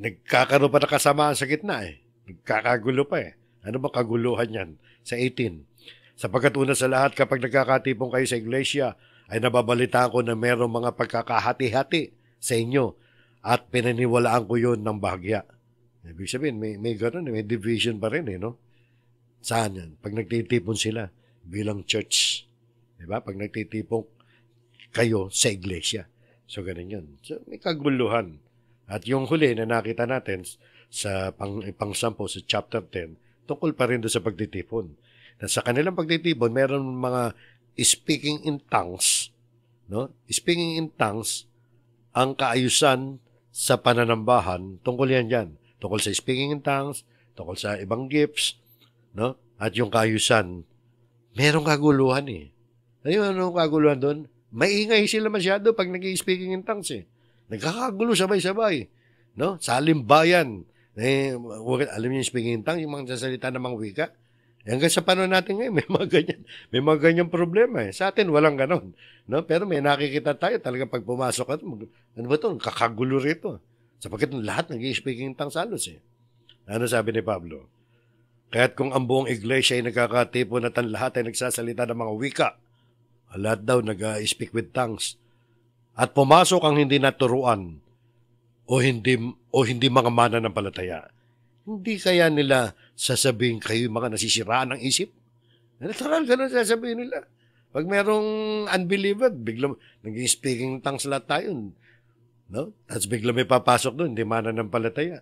nagkakaroon pa na kasamaan sa gitna eh. Nagkakagulo pa eh. Ano ba kaguluhan yan? Sa 18. Sapagkat una sa lahat, kapag nagkakatipong kayo sa iglesia, ay nababalita ko na merong mga pagkakahati-hati sa inyo at pinaniwalaan ko yon ng bahagya. Ibig sabihin, may, may ganun, eh, may division pa rin eh, no? Saan yan? Pag nagtitipon sila bilang church. Diba? Pag nagtitipon kayo sa iglesia. So, ganun yun. So, may kaguluhan. At yung huli na nakita natin sa pang, sampo, sa chapter 10, tungkol pa rin doon sa pagtitipon. Na sa kanilang pagtitipon, meron mga speaking in tongues. No? Speaking in tongues, ang kaayusan sa pananambahan, tungkol yan yan. Tungkol sa speaking in tongues, tungkol sa ibang gifts, no? At yung kaayusan, merong kaguluhan eh. Ayun, ano kaguluhan doon? Maingay sila masyado pag nag speaking in tongues eh. Nagkakagulo sabay-sabay. No? Sa alimbayan, eh, alam niyo yung speaking in tongues, yung mga sasalita ng mga wika, eh, Hanggang sa panahon natin ngayon, may mga ganyan, may mga ganyan problema eh. Sa atin, walang ganon. No? Pero may nakikita tayo talaga pag pumasok at ano ba ito? Kakagulo rito. Sapagkat lahat nag-speaking i tongues halos eh. Ano sabi ni Pablo? Kaya't kung ang buong iglesia ay nagkakatipon at ang lahat ay nagsasalita ng mga wika, lahat daw nag-speak with tongues, at pumasok ang hindi naturuan o hindi, o hindi mga mana ng palataya, hindi kaya nila sasabihin kayo mga nasisiraan ng isip? Natural, ganun sasabihin nila. Pag merong unbeliever, bigla, naging speaking tongues lahat tayo. No? Tapos bigla may papasok doon, hindi mana ng palataya.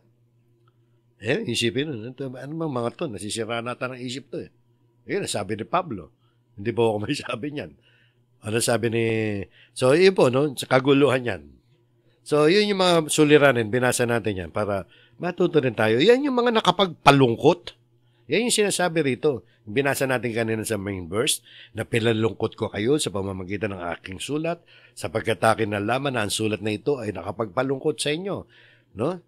Eh, isipin nun. Ito, ano bang mga to? Nasisira natin ang isip to eh. Yun, sabi ni Pablo. Hindi po ako (laughs) may sabi niyan? Ano sabi ni... So, yun po, no? Sa kaguluhan yan. So, yun yung mga suliranin. Binasa natin yan para matuto rin tayo. Yan yung mga nakapagpalungkot. Yan yung sinasabi rito. Binasa natin kanina sa main verse na pilalungkot ko kayo sa pamamagitan ng aking sulat sapagkat akin nalaman na ang sulat na ito ay nakapagpalungkot sa inyo. No?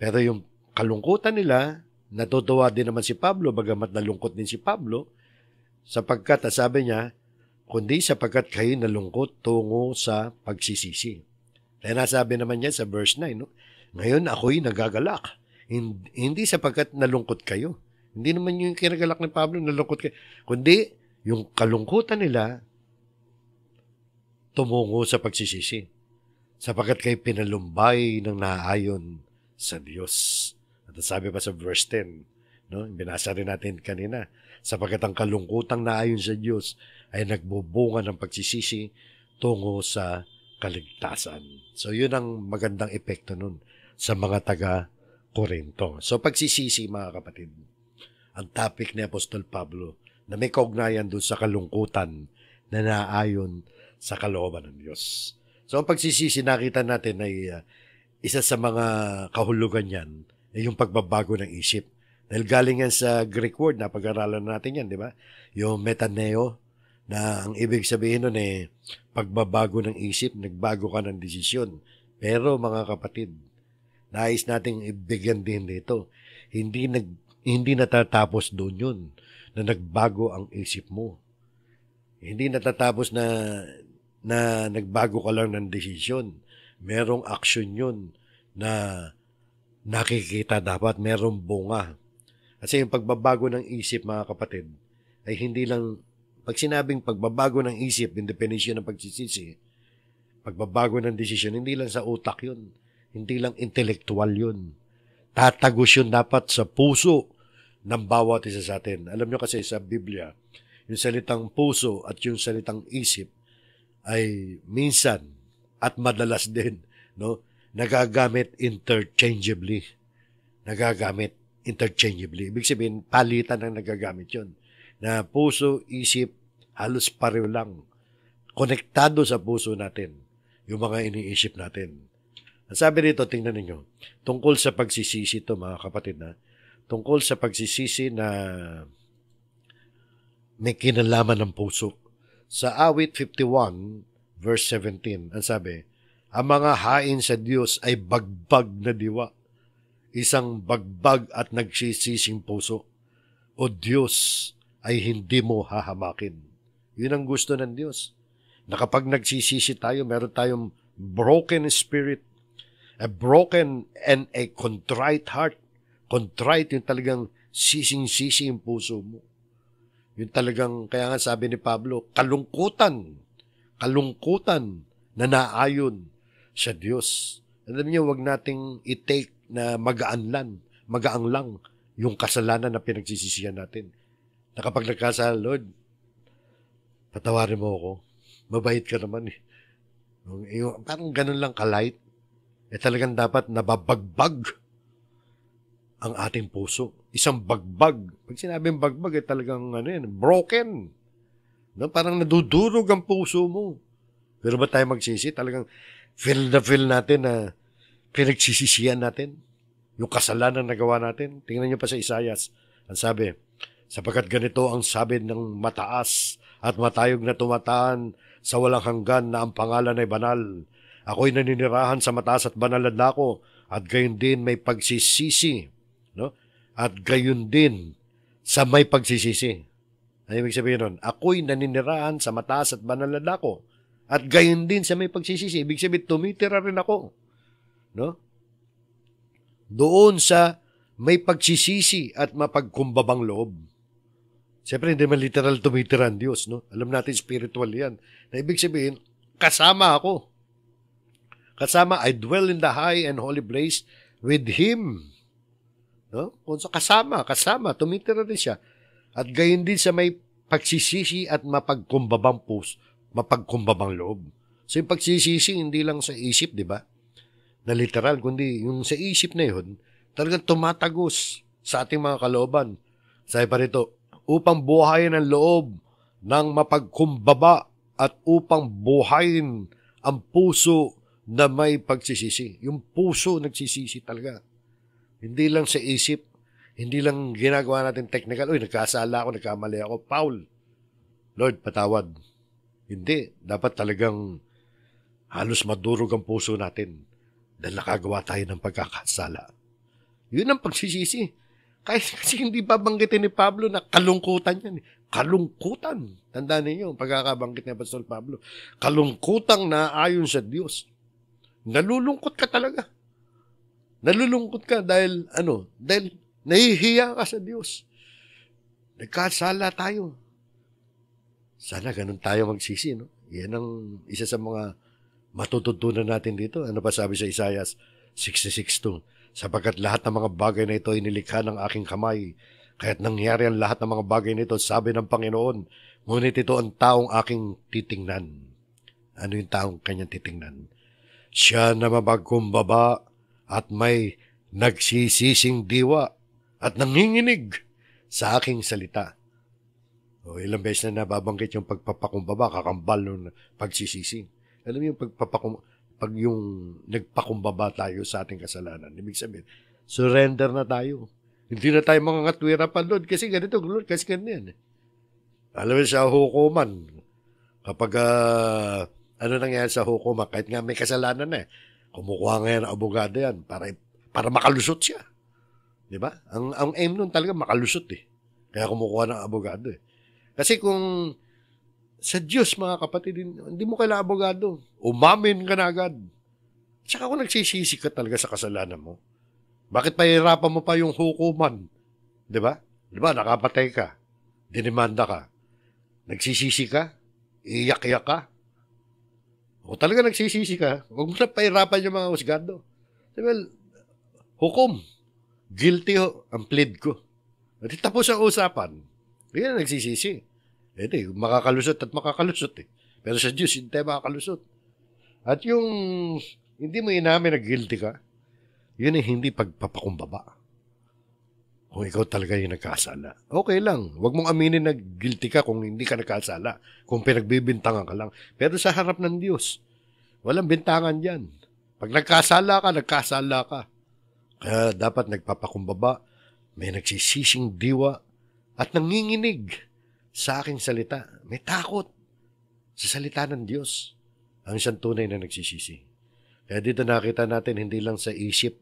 Pero yung kalungkutan nila, natutuwa din naman si Pablo, bagamat nalungkot din si Pablo, sapagkat, ah, sabi niya, kundi sapagkat kayo nalungkot tungo sa pagsisisi. Kaya nasabi naman niya sa verse 9, no? ngayon ako'y nagagalak. Hindi, sapagkat nalungkot kayo. Hindi naman yung kinagalak ni Pablo, nalungkot kayo. Kundi, yung kalungkutan nila, tumungo sa pagsisisi. Sapagkat kayo pinalumbay ng naayon sa Diyos sabi pa sa verse 10, no? binasa rin natin kanina, sapagkat ang kalungkutang ayon sa Diyos ay nagbubunga ng pagsisisi tungo sa kaligtasan. So yun ang magandang epekto nun sa mga taga Korinto. So pagsisisi mga kapatid, ang topic ni Apostol Pablo na may kaugnayan doon sa kalungkutan na naayon sa kalooban ng Diyos. So ang pagsisisi nakita natin ay uh, isa sa mga kahulugan niyan ay eh, yung pagbabago ng isip. Dahil galing yan sa Greek word, napag-aralan natin yan, di ba? Yung metaneo, na ang ibig sabihin nun eh, pagbabago ng isip, nagbago ka ng desisyon. Pero mga kapatid, nais nating ibigyan din dito. Hindi, nag, hindi natatapos doon yun, na nagbago ang isip mo. Hindi natatapos na, na nagbago ka lang ng desisyon. Merong action yun na nakikita dapat merong bunga. Kasi yung pagbabago ng isip, mga kapatid, ay hindi lang, pag sinabing pagbabago ng isip, yung definition ng pagsisisi, pagbabago ng desisyon, hindi lang sa utak yun, hindi lang intelektual yun. Tatagos yun dapat sa puso ng bawat isa sa atin. Alam nyo kasi sa Biblia, yung salitang puso at yung salitang isip ay minsan at madalas (laughs) din no nagagamit interchangeably. Nagagamit interchangeably. Ibig sabihin, palitan ang nagagamit yon Na puso, isip, halos pareho lang. Konektado sa puso natin yung mga iniisip natin. Ang sabi nito, tingnan ninyo, tungkol sa pagsisisi to mga kapatid na, tungkol sa pagsisisi na may kinalaman ng puso. Sa awit 51, verse 17, ang sabi, ang mga hain sa Diyos ay bagbag na diwa, isang bagbag at nagsisising puso. O Diyos ay hindi mo hahamakin. Yun ang gusto ng Diyos. Na kapag nagsisisi tayo, meron tayong broken spirit, a broken and a contrite heart. Contrite yung talagang sising-sisi yung puso mo. Yung talagang, kaya nga sabi ni Pablo, kalungkutan, kalungkutan na naayon sa Diyos. Alam niyo, wag nating i-take na magaan lang, magaang lang yung kasalanan na pinagsisisihan natin. Na kapag nagkasala, Lord, patawarin mo ako. Mabait ka naman eh. Yung, parang ganun lang kalait. Eh talagang dapat nababagbag ang ating puso. Isang bagbag. Pag sinabing bagbag, eh talagang ano yan, broken. No? Parang nadudurog ang puso mo. Pero ba tayo magsisi? Talagang feel na feel natin na pinagsisisihan natin yung kasalanan na gawa natin. Tingnan nyo pa sa Isayas. Ang sabi, sapagkat ganito ang sabi ng mataas at matayog na tumataan sa walang hanggan na ang pangalan ay banal. Ako'y naninirahan sa mataas at banal na dako at gayon din may pagsisisi. No? At gayon din sa may pagsisisi. Ano ibig sabihin nun? Ako'y naninirahan sa mataas at banal na dako at gayon din sa may pagsisisi, ibig sabihin, tumitira rin ako. No? Doon sa may pagsisisi at mapagkumbabang loob. Siyempre, hindi man literal tumitira ang Diyos. No? Alam natin, spiritual yan. Na ibig sabihin, kasama ako. Kasama, I dwell in the high and holy place with Him. No? Kung sa kasama, kasama, tumitira rin siya. At gayon din sa may pagsisisi at mapagkumbabang puso mapagkumbabang loob. So yung pagsisisi, hindi lang sa isip, di ba? Na literal, kundi yung sa isip na yun, talagang tumatagos sa ating mga kalooban. Sabi pa rito, upang buhayin ang loob ng mapagkumbaba at upang buhayin ang puso na may pagsisisi. Yung puso nagsisisi talaga. Hindi lang sa isip, hindi lang ginagawa natin technical, uy, nagkasala ako, nagkamali ako. Paul, Lord, patawad. Hindi. Dapat talagang halos madurog ang puso natin dahil nakagawa tayo ng pagkakasala. Yun ang pagsisisi. Kahit kasi hindi pa banggitin ni Pablo na kalungkutan yan. Kalungkutan. Tandaan ninyo, pagkakabanggit ni Apostol Pablo. Kalungkutang ayon sa Diyos. Nalulungkot ka talaga. Nalulungkot ka dahil ano? Dahil nahihiya ka sa Diyos. Nagkasala tayo sana ganun tayo magsisi, no? Yan ang isa sa mga matututunan natin dito. Ano pa sabi sa Isayas 66.2? Sapagkat lahat ng mga bagay na ito ay nilikha ng aking kamay. Kaya't nangyari ang lahat ng mga bagay nito, sabi ng Panginoon. Ngunit ito ang taong aking titingnan. Ano yung taong kanyang titingnan? Siya na mabagkumbaba at may nagsisising diwa at nanginginig sa aking salita. O, ilang beses na nababanggit yung pagpapakumbaba, kakambal nun pagsisisi. Alam mo yung pagpapakum pag yung nagpakumbaba tayo sa ating kasalanan, ibig sabihin, surrender na tayo. Hindi na tayo mga katwira pa, Lord, kasi ganito, Lord, kasi ganito yan. Eh. Alam mo sa hukuman, kapag uh, ano nangyayari sa hukuman, kahit nga may kasalanan na eh, kumukuha ngayon ang abogado yan para, para makalusot siya. Di ba? Ang, ang aim nun talaga makalusot eh. Kaya kumukuha ng abogado eh. Kasi kung sa Diyos, mga kapatid, hindi mo kailangan abogado. Umamin ka na agad. Tsaka kung nagsisisi ka talaga sa kasalanan mo, bakit pahirapan mo pa yung hukuman? Di ba? Di ba, nakapatay ka, dinimanda ka, nagsisisi ka, iyak-iyak ka. O talaga nagsisisi ka, huwag mo na pahirapan yung mga husgado. Di ba, hukom, guilty ho, ang plead ko. At tapos ang usapan, hindi na nagsisisi. Eh di, makakalusot at makakalusot eh. Pero sa Diyos, hindi tayo makakalusot. At yung hindi mo inamin na guilty ka, yun ay hindi pagpapakumbaba. Kung ikaw talaga yung nagkasala, okay lang. Huwag mong aminin na guilty ka kung hindi ka nagkasala, kung pinagbibintangan ka lang. Pero sa harap ng Diyos, walang bintangan yan. Pag nagkasala ka, nagkasala ka. Kaya dapat nagpapakumbaba, may nagsisising diwa, at nanginginig sa aking salita. May takot sa salita ng Diyos ang siyang tunay na nagsisisi. Kaya dito nakita natin hindi lang sa isip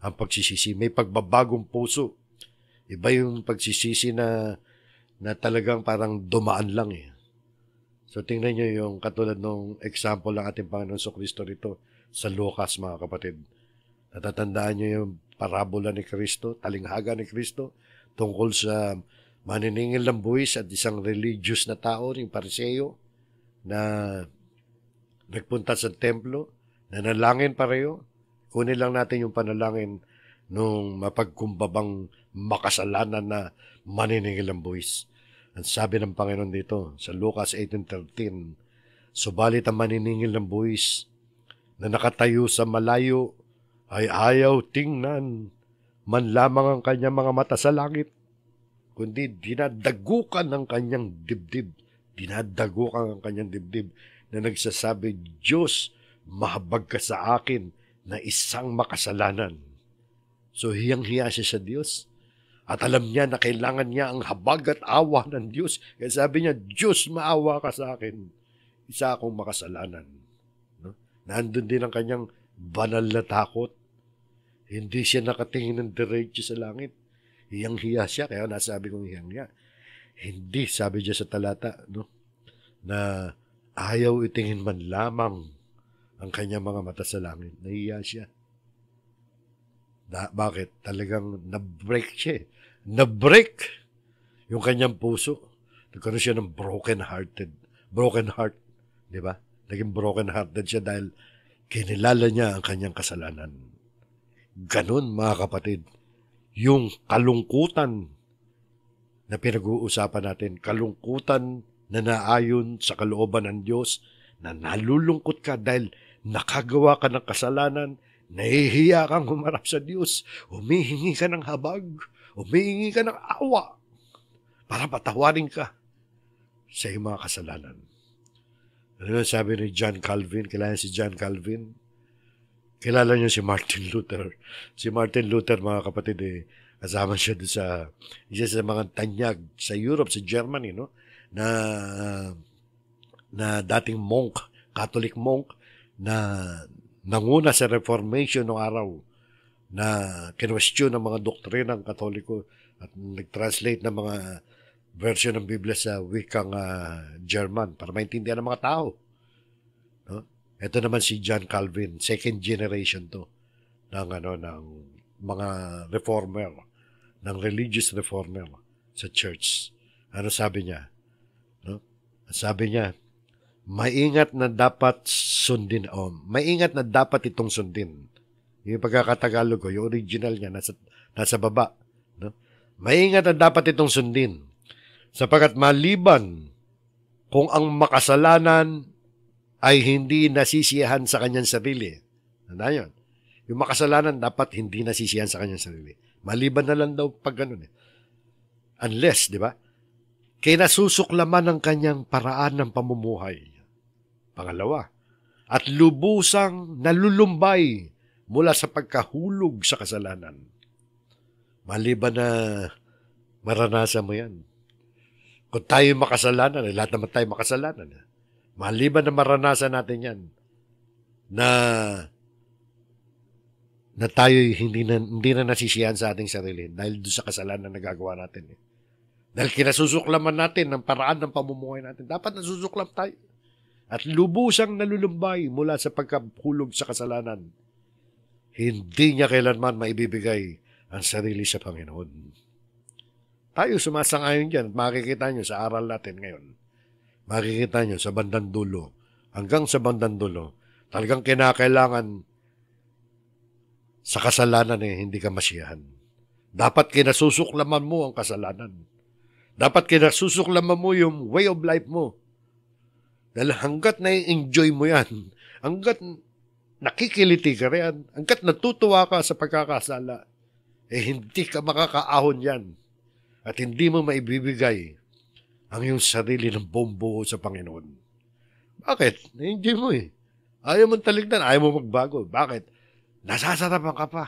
ang pagsisisi, may pagbabagong puso. Iba yung pagsisisi na, na talagang parang dumaan lang eh. So tingnan nyo yung katulad ng example ng ating Panginoon sa Kristo rito sa Lucas mga kapatid. Natatandaan nyo yung parabola ni Kristo, talinghaga ni Kristo tungkol sa maniningil ng buwis at isang religious na tao, yung pariseo, na nagpunta sa templo, nanalangin pareho. Kunin lang natin yung panalangin nung mapagkumbabang makasalanan na maniningil ang buwis. Ang sabi ng Panginoon dito sa Lucas 18.13, Subalit ang maniningil ng buwis na nakatayo sa malayo ay ayaw tingnan man lamang ang kanya mga mata sa langit kundi dinadagukan ng kanyang dibdib. Dinadagukan ang kanyang dibdib na nagsasabi, Diyos, mahabag ka sa akin na isang makasalanan. So hiyang-hiya siya sa Diyos. At alam niya na kailangan niya ang habag at awa ng Diyos. Kaya sabi niya, Diyos, maawa ka sa akin. Isa akong makasalanan. No? Nandun din ang kanyang banal na takot. Hindi siya nakatingin ng diretso sa langit hiyang-hiya siya, kaya nasabi kong hiyang-hiya. Hindi, sabi niya sa talata, no? na ayaw itingin man lamang ang kanyang mga mata sa langit. Nahiya siya. Na, bakit? Talagang na-break siya. Eh. Na-break yung kanyang puso. Nagkaroon siya ng broken-hearted. Broken heart. Di ba? Naging broken-hearted siya dahil kinilala niya ang kanyang kasalanan. Ganun, mga kapatid yung kalungkutan na pinag-uusapan natin, kalungkutan na naayon sa kalooban ng Diyos, na nalulungkot ka dahil nakagawa ka ng kasalanan, nahihiya kang humarap sa Diyos, humihingi ka ng habag, humihingi ka ng awa para patawarin ka sa iyong mga kasalanan. Ano sabi ni John Calvin? Kailangan si John Calvin Kilala niyo si Martin Luther. Si Martin Luther, mga kapatid, eh, kasama siya doon sa isa sa mga tanyag sa Europe, sa Germany, no? Na na dating monk, Catholic monk na nanguna sa Reformation noong araw na kinwestiyon ng mga doktrinang Katoliko at nag-translate ng mga version ng Biblia sa wikang uh, German para maintindihan ng mga tao. Ito naman si John Calvin, second generation to ng ano ng mga reformer, ng religious reformer sa church. Ano sabi niya? No? Sabi niya, maingat na dapat sundin o oh, maingat na dapat itong sundin. Yung pagkakatagalog ko, yung original niya nasa nasa baba, no? Maingat na dapat itong sundin sapagkat maliban kung ang makasalanan ay hindi nasisiyahan sa kanyang sarili. Tanda yun. Yung makasalanan dapat hindi nasisiyahan sa kanyang sarili. Maliban na lang daw pag ganun eh. Unless, di ba? nasusuklaman ang kanyang paraan ng pamumuhay. Pangalawa, at lubusang nalulumbay mula sa pagkahulog sa kasalanan. Maliban na maranasan mo yan. Kung tayo makasalanan, eh, lahat naman tayo makasalanan. Eh. Maliban na maranasan natin yan, na na tayo hindi na, hindi na nasisiyahan sa ating sarili dahil doon sa kasalanan na nagagawa natin. Eh. Dahil kinasusuklaman natin ng paraan ng pamumuhay natin. Dapat nasusuklam tayo. At lubusang nalulumbay mula sa pagkahulog sa kasalanan. Hindi niya kailanman maibibigay ang sarili sa Panginoon. Tayo sumasangayon dyan at makikita nyo sa aral natin ngayon makikita nyo sa bandang dulo, hanggang sa bandang dulo, talagang kinakailangan sa kasalanan eh, hindi ka masiyahan. Dapat kinasusuklaman mo ang kasalanan. Dapat kinasusuklaman mo yung way of life mo. Dahil hanggat na-enjoy mo yan, hanggat nakikiliti ka riyan, hanggat natutuwa ka sa pagkakasala, eh hindi ka makakaahon yan at hindi mo maibibigay ang iyong sarili ng bombo sa Panginoon. Bakit? Hindi mo eh. Ayaw mo taligdan, ayaw mo magbago. Bakit? Nasasarapan ka pa.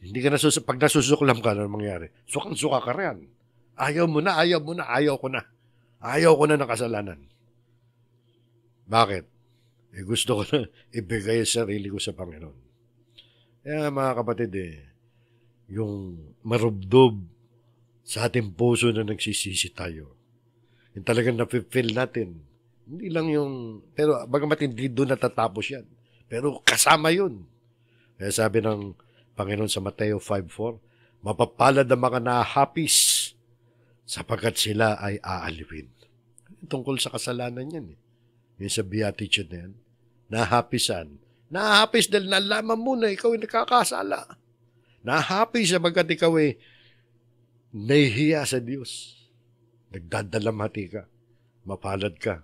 Hindi ka nasus pag nasusuklam ka, ano mangyari? Sukang-suka ka rin. Ayaw mo na, ayaw mo na, ayaw ko na. Ayaw ko na ng kasalanan. Bakit? Eh, gusto ko na (laughs) ibigay ang sarili ko sa Panginoon. Kaya mga kapatid eh, yung marubdob sa ating puso na nagsisisi tayo. Yung talagang na feel natin. Hindi lang yung, pero bagamat hindi doon natatapos yan. Pero kasama yun. Kaya sabi ng Panginoon sa Mateo 5.4, mapapalad ang mga nahapis sapagkat sila ay aalipin. Tungkol sa kasalanan yan eh. Yung sa beatitude na yan, nahapisan. Nahapis dahil nalaman mo na ikaw ay nakakasala. Nahapis sapagkat ikaw ay Nahihiya sa Diyos. Nagdadalamhati ka. Mapalad ka.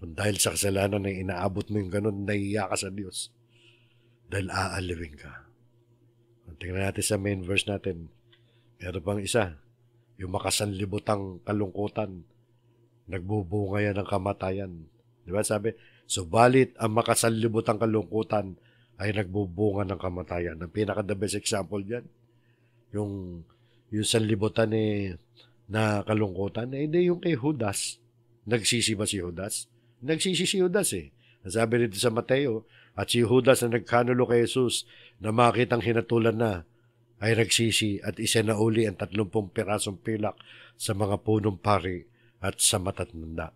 Kung dahil sa kasalanan na inaabot mo yung ganun, nahihiya ka sa Diyos. Dahil aalawin ka. Tingnan natin sa main verse natin. Meron pang isa. Yung makasanlibutang kalungkutan. Nagbubunga yan ng kamatayan. Di ba sabi? Subalit ang makasanlibutang kalungkutan ay nagbubunga ng kamatayan. Ang pinaka-the best example dyan, yung yung sanlibutan eh, na kalungkutan, eh di yung kay Judas. Nagsisi ba si Judas? Nagsisi si Judas eh. Sabi rito sa Mateo, at si Judas na nagkanulo kay Jesus na makitang hinatulan na ay nagsisi at isinauli ang tatlumpong pirasong pilak sa mga punong pari at sa matatanda.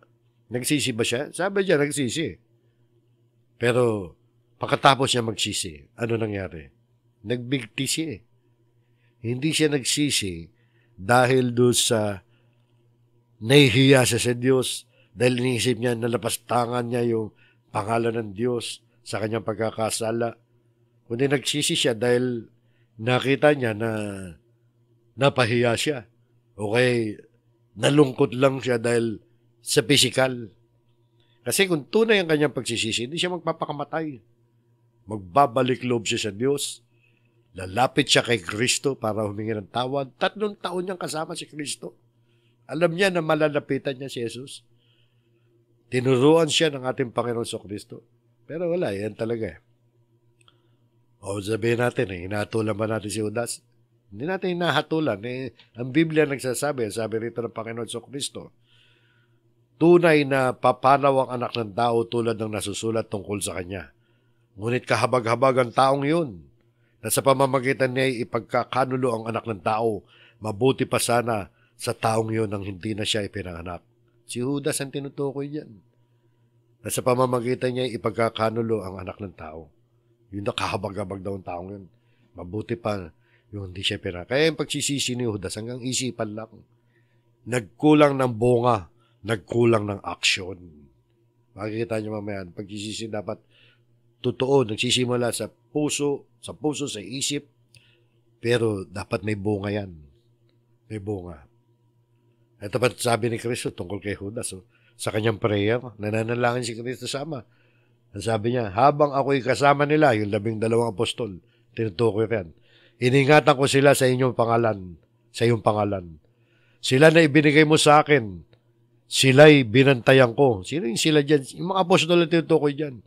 Nagsisi ba siya? Sabi niya, nagsisi. Pero pagkatapos niya magsisi, ano nangyari? Nagbigti siya eh hindi siya nagsisi dahil doon sa nahihiya siya sa Diyos dahil iniisip niya na lapastangan niya yung pangalan ng Diyos sa kanyang pagkakasala. Kundi nagsisi siya dahil nakita niya na napahiya siya. Okay, nalungkot lang siya dahil sa physical. Kasi kung tunay ang kanyang pagsisisi, hindi siya magpapakamatay. Magbabalik loob siya sa Diyos Lalapit siya kay Kristo para humingi ng tawad. Tatlong taon niyang kasama si Kristo. Alam niya na malalapitan niya si Jesus. Tinuruan siya ng ating Panginoon sa Kristo. Pero wala, yan talaga eh. O sabihin natin, eh, hinatulan ba natin si Judas? Hindi natin hinahatulan. Eh, ang Biblia nagsasabi, sabi rito ng Panginoon sa Kristo, tunay na papanaw ang anak ng tao tulad ng nasusulat tungkol sa kanya. Ngunit kahabag-habag ang taong yun na sa pamamagitan niya ay ipagkakanulo ang anak ng tao. Mabuti pa sana sa taong yon nang hindi na siya ipinanganak. Si Judas ang tinutukoy niyan. Na sa pamamagitan niya ay ipagkakanulo ang anak ng tao. Yung nakahabag-habag daw ang taong yun. Mabuti pa yung hindi siya pinanganak. Kaya yung pagsisisi ni Judas hanggang isipan lang. Nagkulang ng bunga, nagkulang ng aksyon. Makikita niyo mamaya, pagsisisi dapat totoo, nagsisimula sa puso, sa puso, sa isip, pero dapat may bunga yan. May bunga. At dapat sabi ni Kristo tungkol kay Judas, oh? sa kanyang prayer, nananalangin si Kristo sama. Ang sabi niya, habang ako'y kasama nila, yung labing dalawang apostol, tinutukoy yan, iningatan ko sila sa inyong pangalan, sa iyong pangalan. Sila na ibinigay mo sa akin, sila'y binantayan ko. Sino yung sila dyan? Yung mga apostol na tinutukoy dyan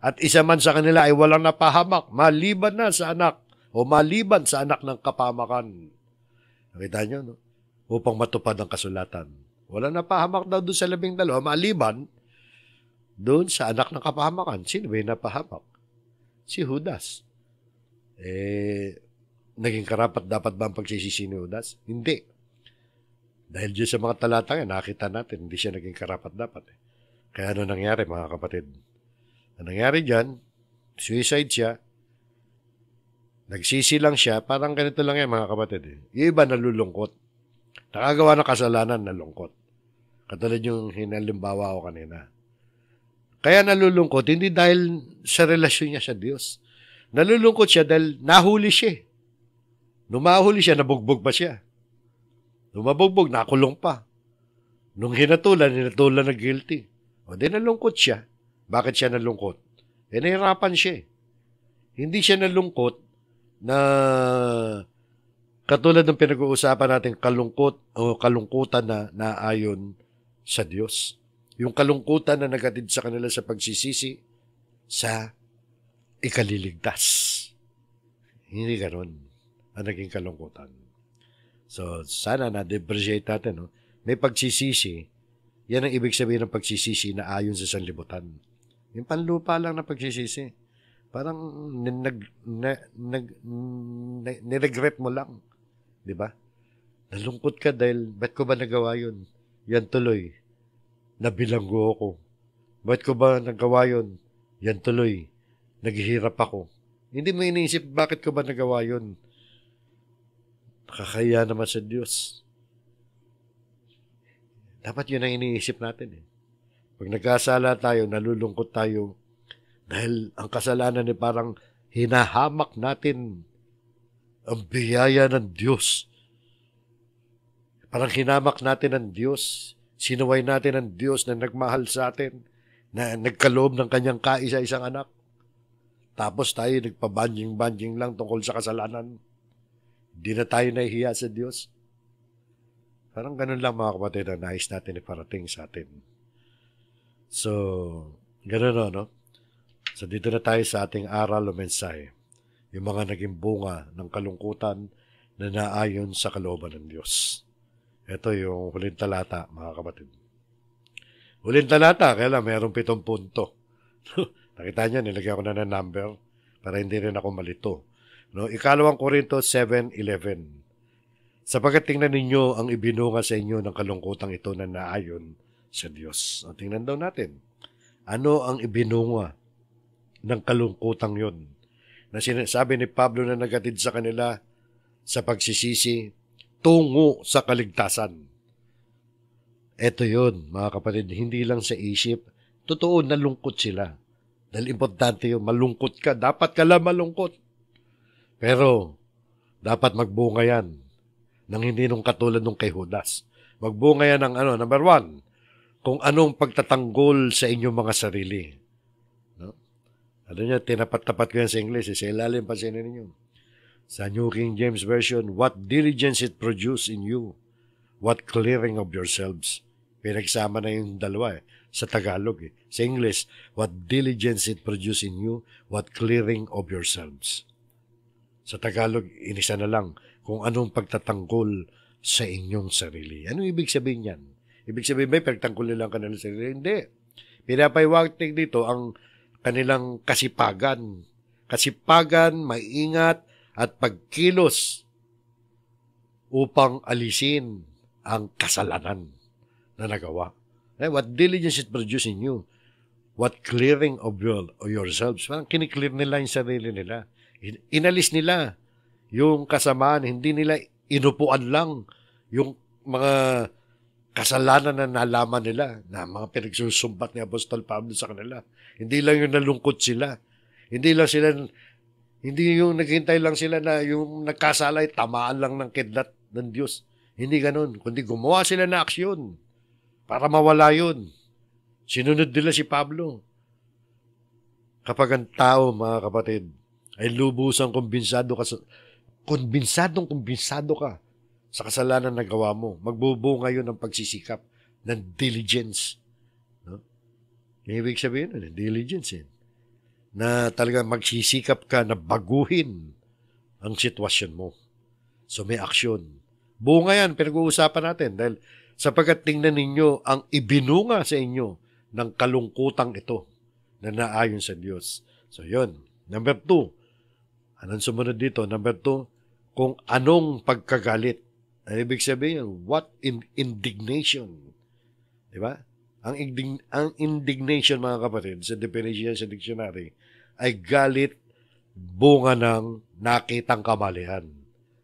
at isa man sa kanila ay walang napahamak maliban na sa anak o maliban sa anak ng kapamakan. Nakita niyo, no? Upang matupad ang kasulatan. Walang napahamak daw doon sa labing dalawa maliban doon sa anak ng kapahamakan. Sino ba yung napahamak? Si Judas. Eh, naging karapat dapat ba ang pagsisisi ni Judas? Hindi. Dahil dyan sa mga talata nga, nakita natin, hindi siya naging karapat dapat. Eh. Kaya ano nangyari mga kapatid? Ang nangyari dyan, suicide siya, nagsisi lang siya, parang ganito lang yan mga kapatid. Eh. Yung iba nalulungkot. Nakagawa ng kasalanan, nalungkot. Katulad yung hinalimbawa ko kanina. Kaya nalulungkot, hindi dahil sa relasyon niya sa Diyos. Nalulungkot siya dahil nahuli siya. Eh. Nung siya, nabugbog pa siya. Nung nakulong pa. Nung hinatulan, hinatulan na guilty. O di nalungkot siya. Bakit siya nalungkot? Eh, nahirapan siya eh. Hindi siya nalungkot na katulad ng pinag-uusapan natin, kalungkot o kalungkutan na naayon sa Diyos. Yung kalungkutan na nagatid sa kanila sa pagsisisi sa ikaliligtas. Hindi ganun ang naging kalungkutan. So, sana na-depreciate natin. No? May pagsisisi. Yan ang ibig sabihin ng pagsisisi na ayon sa sanlibutan. Yung panlupa lang na pagsisisi. Parang nag, regret mo lang. Di ba? Nalungkot ka dahil, ba't ko ba nagawa yun? Yan tuloy. Nabilanggo ako. Ba't ko ba nagawa yun? Yan tuloy. Naghihirap ako. Hindi mo iniisip, bakit ko ba nagawa yun? Nakakaya naman sa Diyos. Dapat yun ang iniisip natin eh. Pag nagkasala tayo, nalulungkot tayo dahil ang kasalanan ay parang hinahamak natin ang biyaya ng Diyos. Parang hinamak natin ang Diyos. sinuway natin ang Diyos na nagmahal sa atin, na nagkaloob ng kanyang kaisa-isang anak. Tapos tayo nagpabanjing-banjing lang tungkol sa kasalanan. Hindi na tayo nahihiya sa Diyos. Parang ganun lang mga kapatid na nais natin iparating sa atin. So, gano'n no? So, dito na tayo sa ating aral o mensahe. Yung mga naging bunga ng kalungkutan na naayon sa kalooban ng Diyos. Ito yung huling talata, mga kapatid. Huling talata, kaya lang mayroong pitong punto. (laughs) Nakita niya, nilagyan ko na ng number para hindi rin ako malito. No, ikalawang Korinto 7.11 Sapagkat tingnan ninyo ang ibinunga sa inyo ng kalungkutang ito na naayon sa Diyos. O, tingnan daw natin, ano ang ibinunga ng kalungkutang yon na sinasabi ni Pablo na nagatid sa kanila sa pagsisisi tungo sa kaligtasan. Ito yon mga kapatid, hindi lang sa isip, totoo lungkot sila. Dahil importante yun, malungkot ka. Dapat ka lang malungkot. Pero, dapat magbunga yan nang hindi nung katulad nung kay Judas. Magbunga yan ng ano, number one, kung anong pagtatanggol sa inyong mga sarili. No? Ano niya, tinapat-tapat ko yan sa English, eh, sa ilalim pa sinin ninyo. Sa New King James Version, what diligence it produce in you, what clearing of yourselves. Pinagsama na yung dalawa eh, sa Tagalog. Eh. Sa English, what diligence it produce in you, what clearing of yourselves. Sa Tagalog, inisa na lang kung anong pagtatanggol sa inyong sarili. Ano ibig sabihin yan? Ibig sabihin ba, pagtangkol nila ang kanilang sarili? Hindi. Pinapaiwating dito ang kanilang kasipagan. Kasipagan, maingat, at pagkilos upang alisin ang kasalanan na nagawa. Eh, what diligence is producing you? What clearing of your, of yourselves? Parang kiniklear nila yung sarili nila. Inalis nila yung kasamaan. Hindi nila inupuan lang yung mga kasalanan na nalaman nila na mga pinagsusumbat ni Apostol Pablo sa kanila. Hindi lang yung nalungkot sila. Hindi lang sila, hindi yung naghintay lang sila na yung nagkasala ay tamaan lang ng kidlat ng Diyos. Hindi ganun, kundi gumawa sila na aksyon para mawala yun. Sinunod nila si Pablo. Kapag ang tao, mga kapatid, ay lubusang kumbinsado ka, sa, kumbinsadong kumbinsado ka sa kasalanan na gawa mo. Magbubunga yun ng pagsisikap, ng diligence. No? May ibig sabihin nun, eh, diligence yun. Eh. Na talaga magsisikap ka na baguhin ang sitwasyon mo. So may aksyon. Bunga yan, pinag-uusapan natin dahil sapagkat tingnan ninyo ang ibinunga sa inyo ng kalungkutang ito na naayon sa Diyos. So yun. Number two, anong sumunod dito? Number two, kung anong pagkagalit ang ibig sabihin, what in indignation? Di ba? Ang, indign- ang indignation, mga kapatid, sa definition sa dictionary, ay galit bunga ng nakitang kamalian.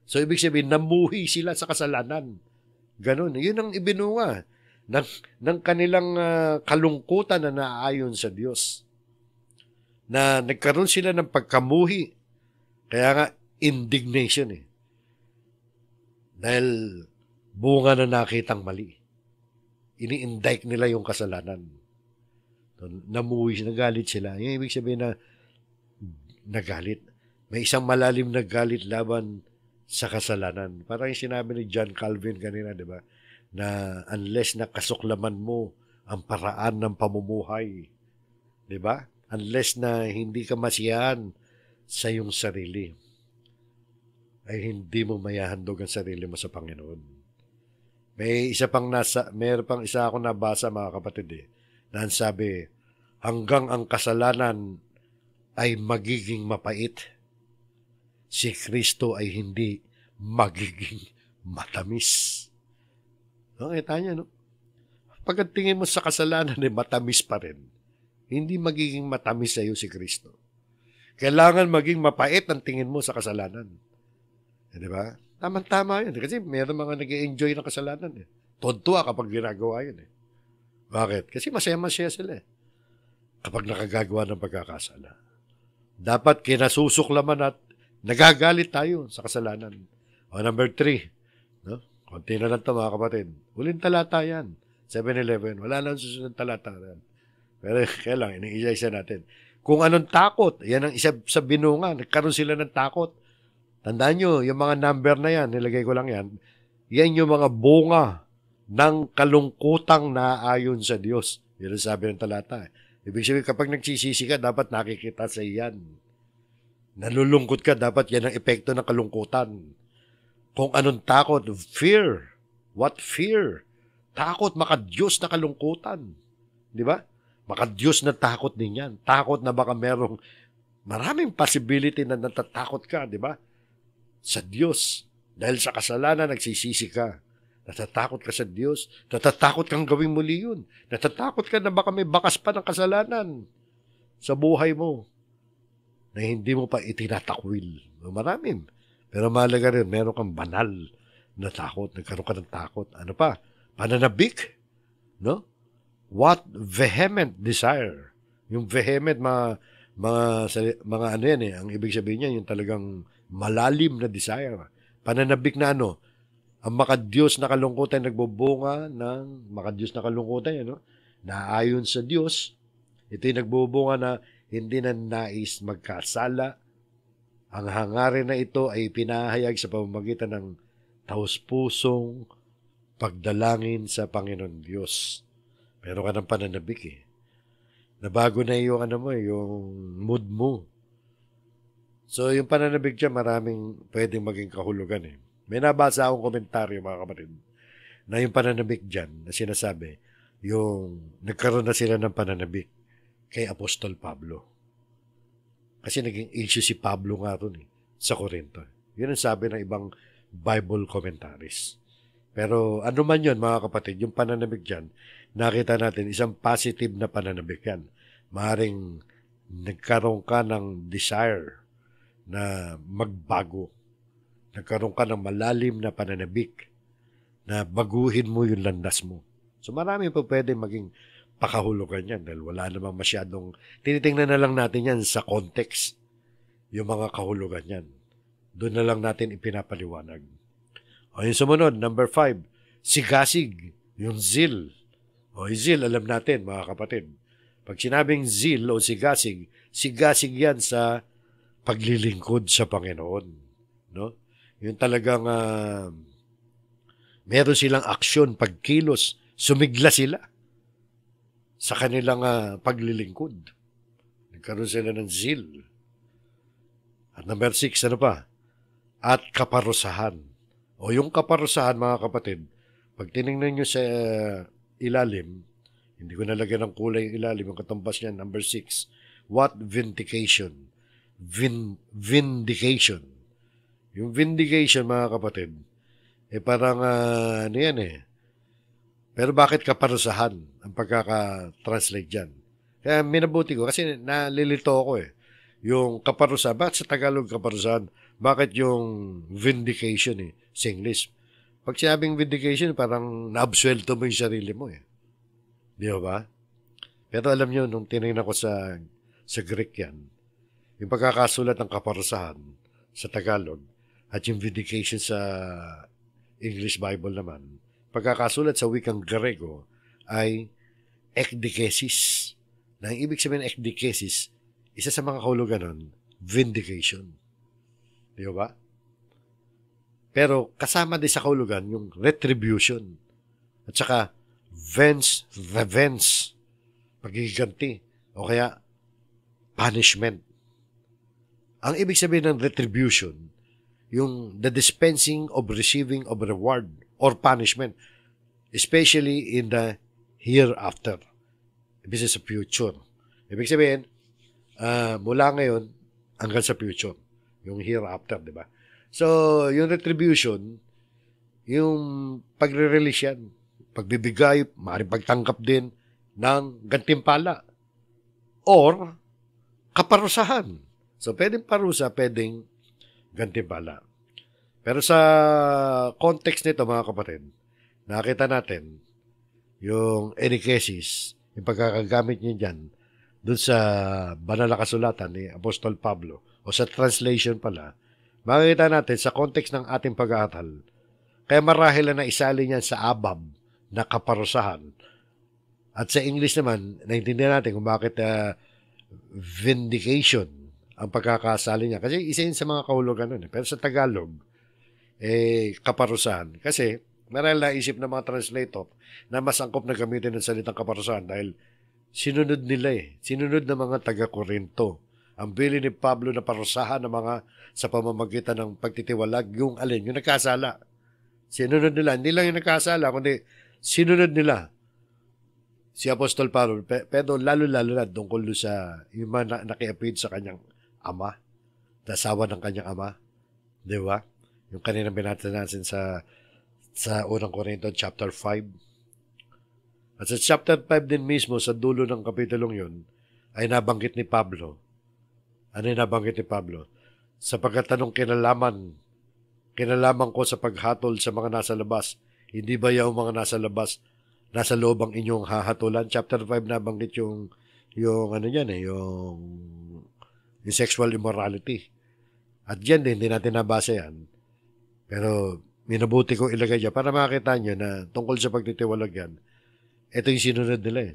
So, ibig sabihin, namuhi sila sa kasalanan. Ganun. Yun ang ibinunga ng, ng kanilang uh, kalungkutan na naayon sa Diyos. Na nagkaroon sila ng pagkamuhi. Kaya nga, indignation eh. Dahil bunga na nakitang mali. Ini-indict nila yung kasalanan. Namuwi, nagalit sila. Yung ibig sabihin na nagalit. May isang malalim na galit laban sa kasalanan. Parang yung sinabi ni John Calvin kanina, di ba? Na unless nakasuklaman mo ang paraan ng pamumuhay, di ba? Unless na hindi ka masiyahan sa iyong sarili ay hindi mo mayahandog ang sarili mo sa Panginoon. May isa pang nasa, mayroon pang isa ako nabasa mga kapatid eh, na sabi, hanggang ang kasalanan ay magiging mapait, si Kristo ay hindi magiging matamis. No, kita niya, no? Pagkatingin mo sa kasalanan, eh, matamis pa rin. Hindi magiging matamis sa iyo si Kristo. Kailangan maging mapait ang tingin mo sa kasalanan. Eh, Di ba? Tamang-tama yun. Eh. Kasi meron mga nag enjoy ng kasalanan. Eh. Tontuwa kapag ginagawa yun. Eh. Bakit? Kasi masaya-masaya sila eh. Kapag nakagagawa ng pagkakasala. Dapat kinasusuklaman at nagagalit tayo sa kasalanan. O number three, no? konti na lang ito mga kapatid. Huling talata yan. 7-Eleven. Wala lang susunod talata yan. Pero (laughs) kaya lang, iniisa-isa natin. Kung anong takot, yan ang isa sa binunga, nagkaroon sila ng takot Tandaan nyo, yung mga number na yan, nilagay ko lang yan, yan yung mga bunga ng kalungkutang ayon sa Diyos. Yun ang sabi ng talata. Eh. Ibig sabihin, kapag nagsisisi ka, dapat nakikita sa iyan. Nalulungkot ka, dapat yan ang epekto ng kalungkutan. Kung anong takot, fear. What fear? Takot, makadiyos na kalungkutan. Di ba? Makadiyos na takot din yan. Takot na baka merong maraming possibility na natatakot ka, di ba? sa Diyos. Dahil sa kasalanan, nagsisisi ka. Natatakot ka sa Diyos. Natatakot kang gawin muli yun. Natatakot ka na baka may bakas pa ng kasalanan sa buhay mo na hindi mo pa itinatakwil. Maraming. Pero malaga rin, meron kang banal na takot. Nagkaroon ka ng takot. Ano pa? Pananabik. No? What vehement desire. Yung vehement, mga, mga, mga ano yan eh. Ang ibig sabihin niya, yung talagang malalim na desire. Pananabik na ano, ang makadiyos na kalungkutan nagbubunga ng makadiyos na kalungkutan, ano? naayon sa Diyos, ito'y nagbubunga na hindi na nais magkasala. Ang hangarin na ito ay pinahayag sa pamamagitan ng taus-pusong pagdalangin sa Panginoon Diyos. Meron ka ng pananabik eh. Nabago na yung ano mo, eh, yung mood mo. So, yung pananabig dyan, maraming pwedeng maging kahulugan eh. May nabasa akong komentaryo, mga kapatid, na yung pananabik dyan, na sinasabi, yung nagkaroon na sila ng pananabik kay Apostol Pablo. Kasi naging issue si Pablo nga ron eh, sa Korinto. Yun ang sabi ng ibang Bible commentaries. Pero ano man yun, mga kapatid, yung pananabik dyan, nakita natin isang positive na pananabik yan. Maring nagkaroon ka ng desire na magbago. Nagkaroon ka ng malalim na pananabik na baguhin mo yung landas mo. So marami pa pwede maging pakahulugan yan dahil wala namang masyadong, tinitingnan na lang natin yan sa context, yung mga kahulugan yan. Doon na lang natin ipinapaliwanag. O yung sumunod, number five, sigasig, yung zeal. O yung zeal, alam natin mga kapatid. Pag sinabing zeal o sigasig, sigasig yan sa paglilingkod sa Panginoon. No? Yung talagang uh, meron silang aksyon, pagkilos, sumigla sila sa kanilang uh, paglilingkod. Nagkaroon sila ng zeal. At number six, ano pa? At kaparusahan. O yung kaparusahan, mga kapatid, pag tinignan nyo sa uh, ilalim, hindi ko nalagyan ng kulay ilalim, yung katumbas niya, number six, what vindication? vin, vindication. Yung vindication, mga kapatid, eh parang uh, ano yan eh. Pero bakit kaparusahan ang pagkaka-translate dyan? Kaya minabuti ko kasi nalilito ako eh. Yung kaparusahan, bakit sa Tagalog kaparusahan? Bakit yung vindication eh, sa English? Pag sinabing vindication, parang naabsuelto mo yung sarili mo eh. Di ba? Pero alam nyo, nung tinignan ko sa, sa Greek yan, yung pagkakasulat ng kaparasahan sa Tagalog at yung vindication sa English Bible naman, pagkakasulat sa wikang Grego ay ekdikesis. Na ang ibig sabihin ng ekdikesis, isa sa mga kahulugan nun, vindication. Di ba? Pero kasama din sa kahulugan yung retribution. At saka venge, revenge, pagiganti. O kaya punishment. Ang ibig sabihin ng retribution, yung the dispensing of receiving of reward or punishment, especially in the hereafter. Ibig sabihin sa future. Ibig sabihin, uh, mula ngayon hanggang sa future, yung hereafter, di ba? So, yung retribution, yung pagre-release yan, pagbibigay, maaaring pagtanggap din ng gantimpala or kaparusahan. So, pwedeng parusa, pwedeng gantimbala. Pero sa context nito, mga kapatid, nakita natin yung enicesis, yung pagkakagamit niya dyan, dun sa banal na kasulatan ni Apostol Pablo, o sa translation pala, makikita natin sa context ng ating pag-aaral, kaya marahil na isali niyan sa abab na kaparusahan. At sa English naman, naintindihan natin kung bakit uh, vindication ang pagkakasali niya. Kasi isa yun sa mga kahulugan nun. Eh. Pero sa Tagalog, eh, kaparusahan. Kasi marahil naisip ng mga translator na mas angkop na gamitin ng salitang kaparusahan dahil sinunod nila eh. Sinunod ng mga taga-Korinto. Ang bili ni Pablo na parusahan ng mga sa pamamagitan ng pagtitiwalag, yung alin, yung nagkasala. Sinunod nila. Hindi lang yung nagkasala, kundi sinunod nila si Apostol Pablo, pero lalo-lalo na tungkol sa yung mga na, sa kanyang ama, nasawa ng kanyang ama. Di ba? Yung kanina binata natin sa sa unang Korinto chapter 5. At sa chapter 5 din mismo, sa dulo ng kapitulong yun, ay nabanggit ni Pablo. Ano yung nabanggit ni Pablo? Sapagkat anong kinalaman, kinalaman ko sa paghatol sa mga nasa labas, hindi ba yaw mga nasa labas, nasa loob ang inyong hahatulan? Chapter 5 nabanggit yung, yung ano yan eh, yung yung sexual immorality. At yan din, hindi natin nabasa yan. Pero minabuti kong ilagay dyan para makita nyo na tungkol sa pagtitiwalag yan, ito yung sinunod nila eh.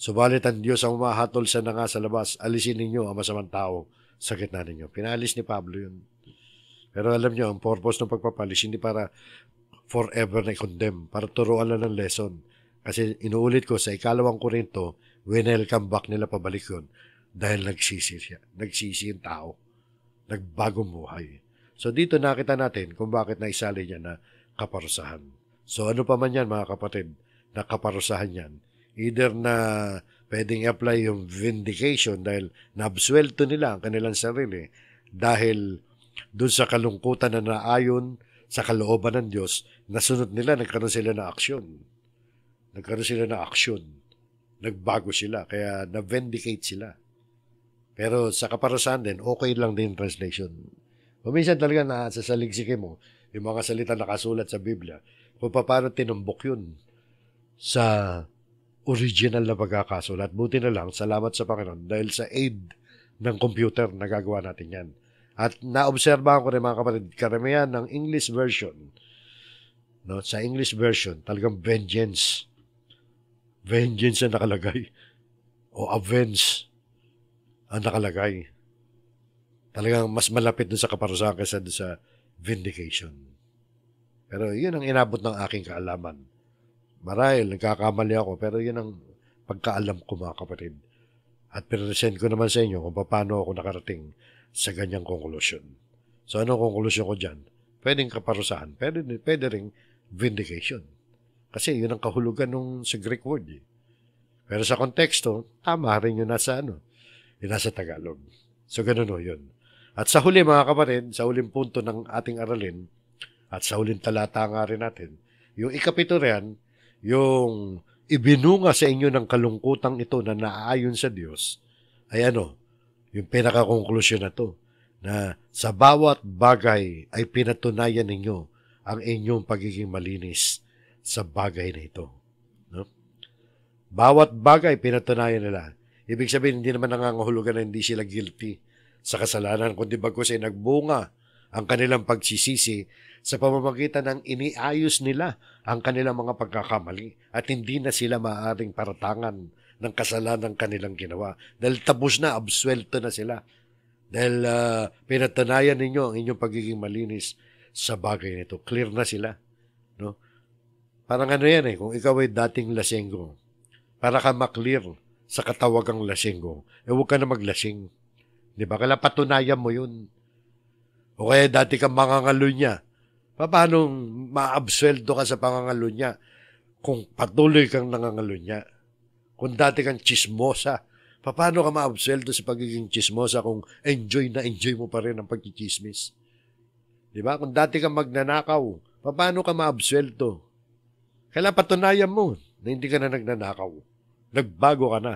Subalit ang Diyos ang umahatol sa nga sa labas, alisin ninyo ang masamang tao sa gitna ninyo. Pinalis ni Pablo yun. Pero alam nyo, ang purpose ng pagpapalis, hindi para forever na i-condemn, para turuan lang ng lesson. Kasi inuulit ko sa ikalawang korinto, come back nila pabalik yun dahil nagsisi siya. Nagsisi yung tao. Nagbagong buhay. So dito nakita natin kung bakit naisali niya na kaparusahan. So ano pa man yan mga kapatid, na kaparusahan yan. Either na pwedeng apply yung vindication dahil nabswelto nila ang kanilang sarili dahil doon sa kalungkutan na naayon sa kalooban ng Diyos, nasunod nila, nagkaroon sila ng aksyon. Nagkaroon sila ng aksyon. Nagbago sila, kaya na-vindicate sila. Pero sa kaparosan din, okay lang din translation. Kuminsan talaga na sa saligsike mo, yung mga salita nakasulat sa Biblia, kung paano tinumbok yun sa original na pagkakasulat. Buti na lang, salamat sa Panginoon dahil sa aid ng computer nagagawa natin yan. At naobserbahan ko rin mga kapatid, karamihan ng English version, no, sa English version, talagang vengeance. Vengeance na nakalagay. O avenge ang nakalagay. Talagang mas malapit dun sa kaparusahan kaysa dun sa vindication. Pero yun ang inabot ng aking kaalaman. Marahil, nagkakamali ako, pero yun ang pagkaalam ko mga kapatid. At pinresent ko naman sa inyo kung paano ako nakarating sa ganyang konklusyon. So ano konklusyon ko dyan? Pwedeng kaparusahan, pwede, pwede rin vindication. Kasi yun ang kahulugan ng sa Greek word. Eh. Pero sa konteksto, tama rin yun nasa ano, na nasa Tagalog. So, ganun o yun. At sa huli, mga kapatid, sa huling punto ng ating aralin, at sa huling talata nga rin natin, yung ikapito rin, yung ibinunga sa inyo ng kalungkutang ito na naaayon sa Diyos, ay ano, yung pinakakonklusyon na to, na sa bawat bagay ay pinatunayan ninyo ang inyong pagiging malinis sa bagay na ito. No? Bawat bagay pinatunayan nila Ibig sabihin, hindi naman nangangahulugan na hindi sila guilty sa kasalanan, kundi bagos ay nagbunga ang kanilang pagsisisi sa pamamagitan ng iniayos nila ang kanilang mga pagkakamali at hindi na sila maaaring paratangan ng kasalanan kanilang ginawa dahil tapos na, absuelto na sila dahil uh, pinatunayan ninyo ang inyong pagiging malinis sa bagay nito. Clear na sila. No? Parang ano yan eh, kung ikaw ay dating lasenggo, para ka maklear sa katawagang lasinggong, oh. eh huwag ka na maglasing. Di ba? Kailangan patunayan mo yun. O kaya dati kang mangangalo niya. Paano maabsweldo ka sa pangangalo niya kung patuloy kang nangangalo niya? Kung dati kang chismosa, paano ka maabsweldo sa pagiging chismosa kung enjoy na enjoy mo pa rin ang pagkichismis? Di ba? Kung dati kang magnanakaw, paano ka maabsweldo? Kailangan patunayan mo na hindi ka na nagnanakaw. Nagbago ka na.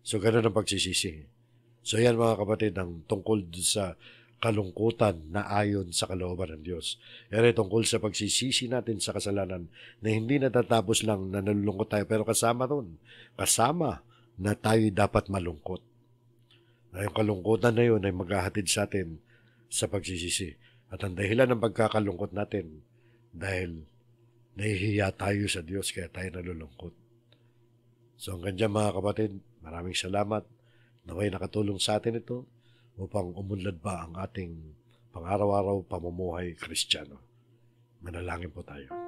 So, ganun ang pagsisisi. So, yan mga kapatid, ang tungkol sa kalungkutan na ayon sa kalooban ng Diyos. Yan ay tungkol sa pagsisisi natin sa kasalanan na hindi natatapos lang na nalulungkot tayo, pero kasama ron, kasama na tayo dapat malungkot. Na yung kalungkutan na yun ay maghahatid sa atin sa pagsisisi. At ang dahilan ng pagkakalungkot natin dahil nahihiya tayo sa Diyos kaya tayo nalulungkot. So hanggang dyan mga kapatid, maraming salamat naway nakatulong sa atin ito upang umunlad ba ang ating pang-araw-araw pamumuhay kristyano. Manalangin po tayo.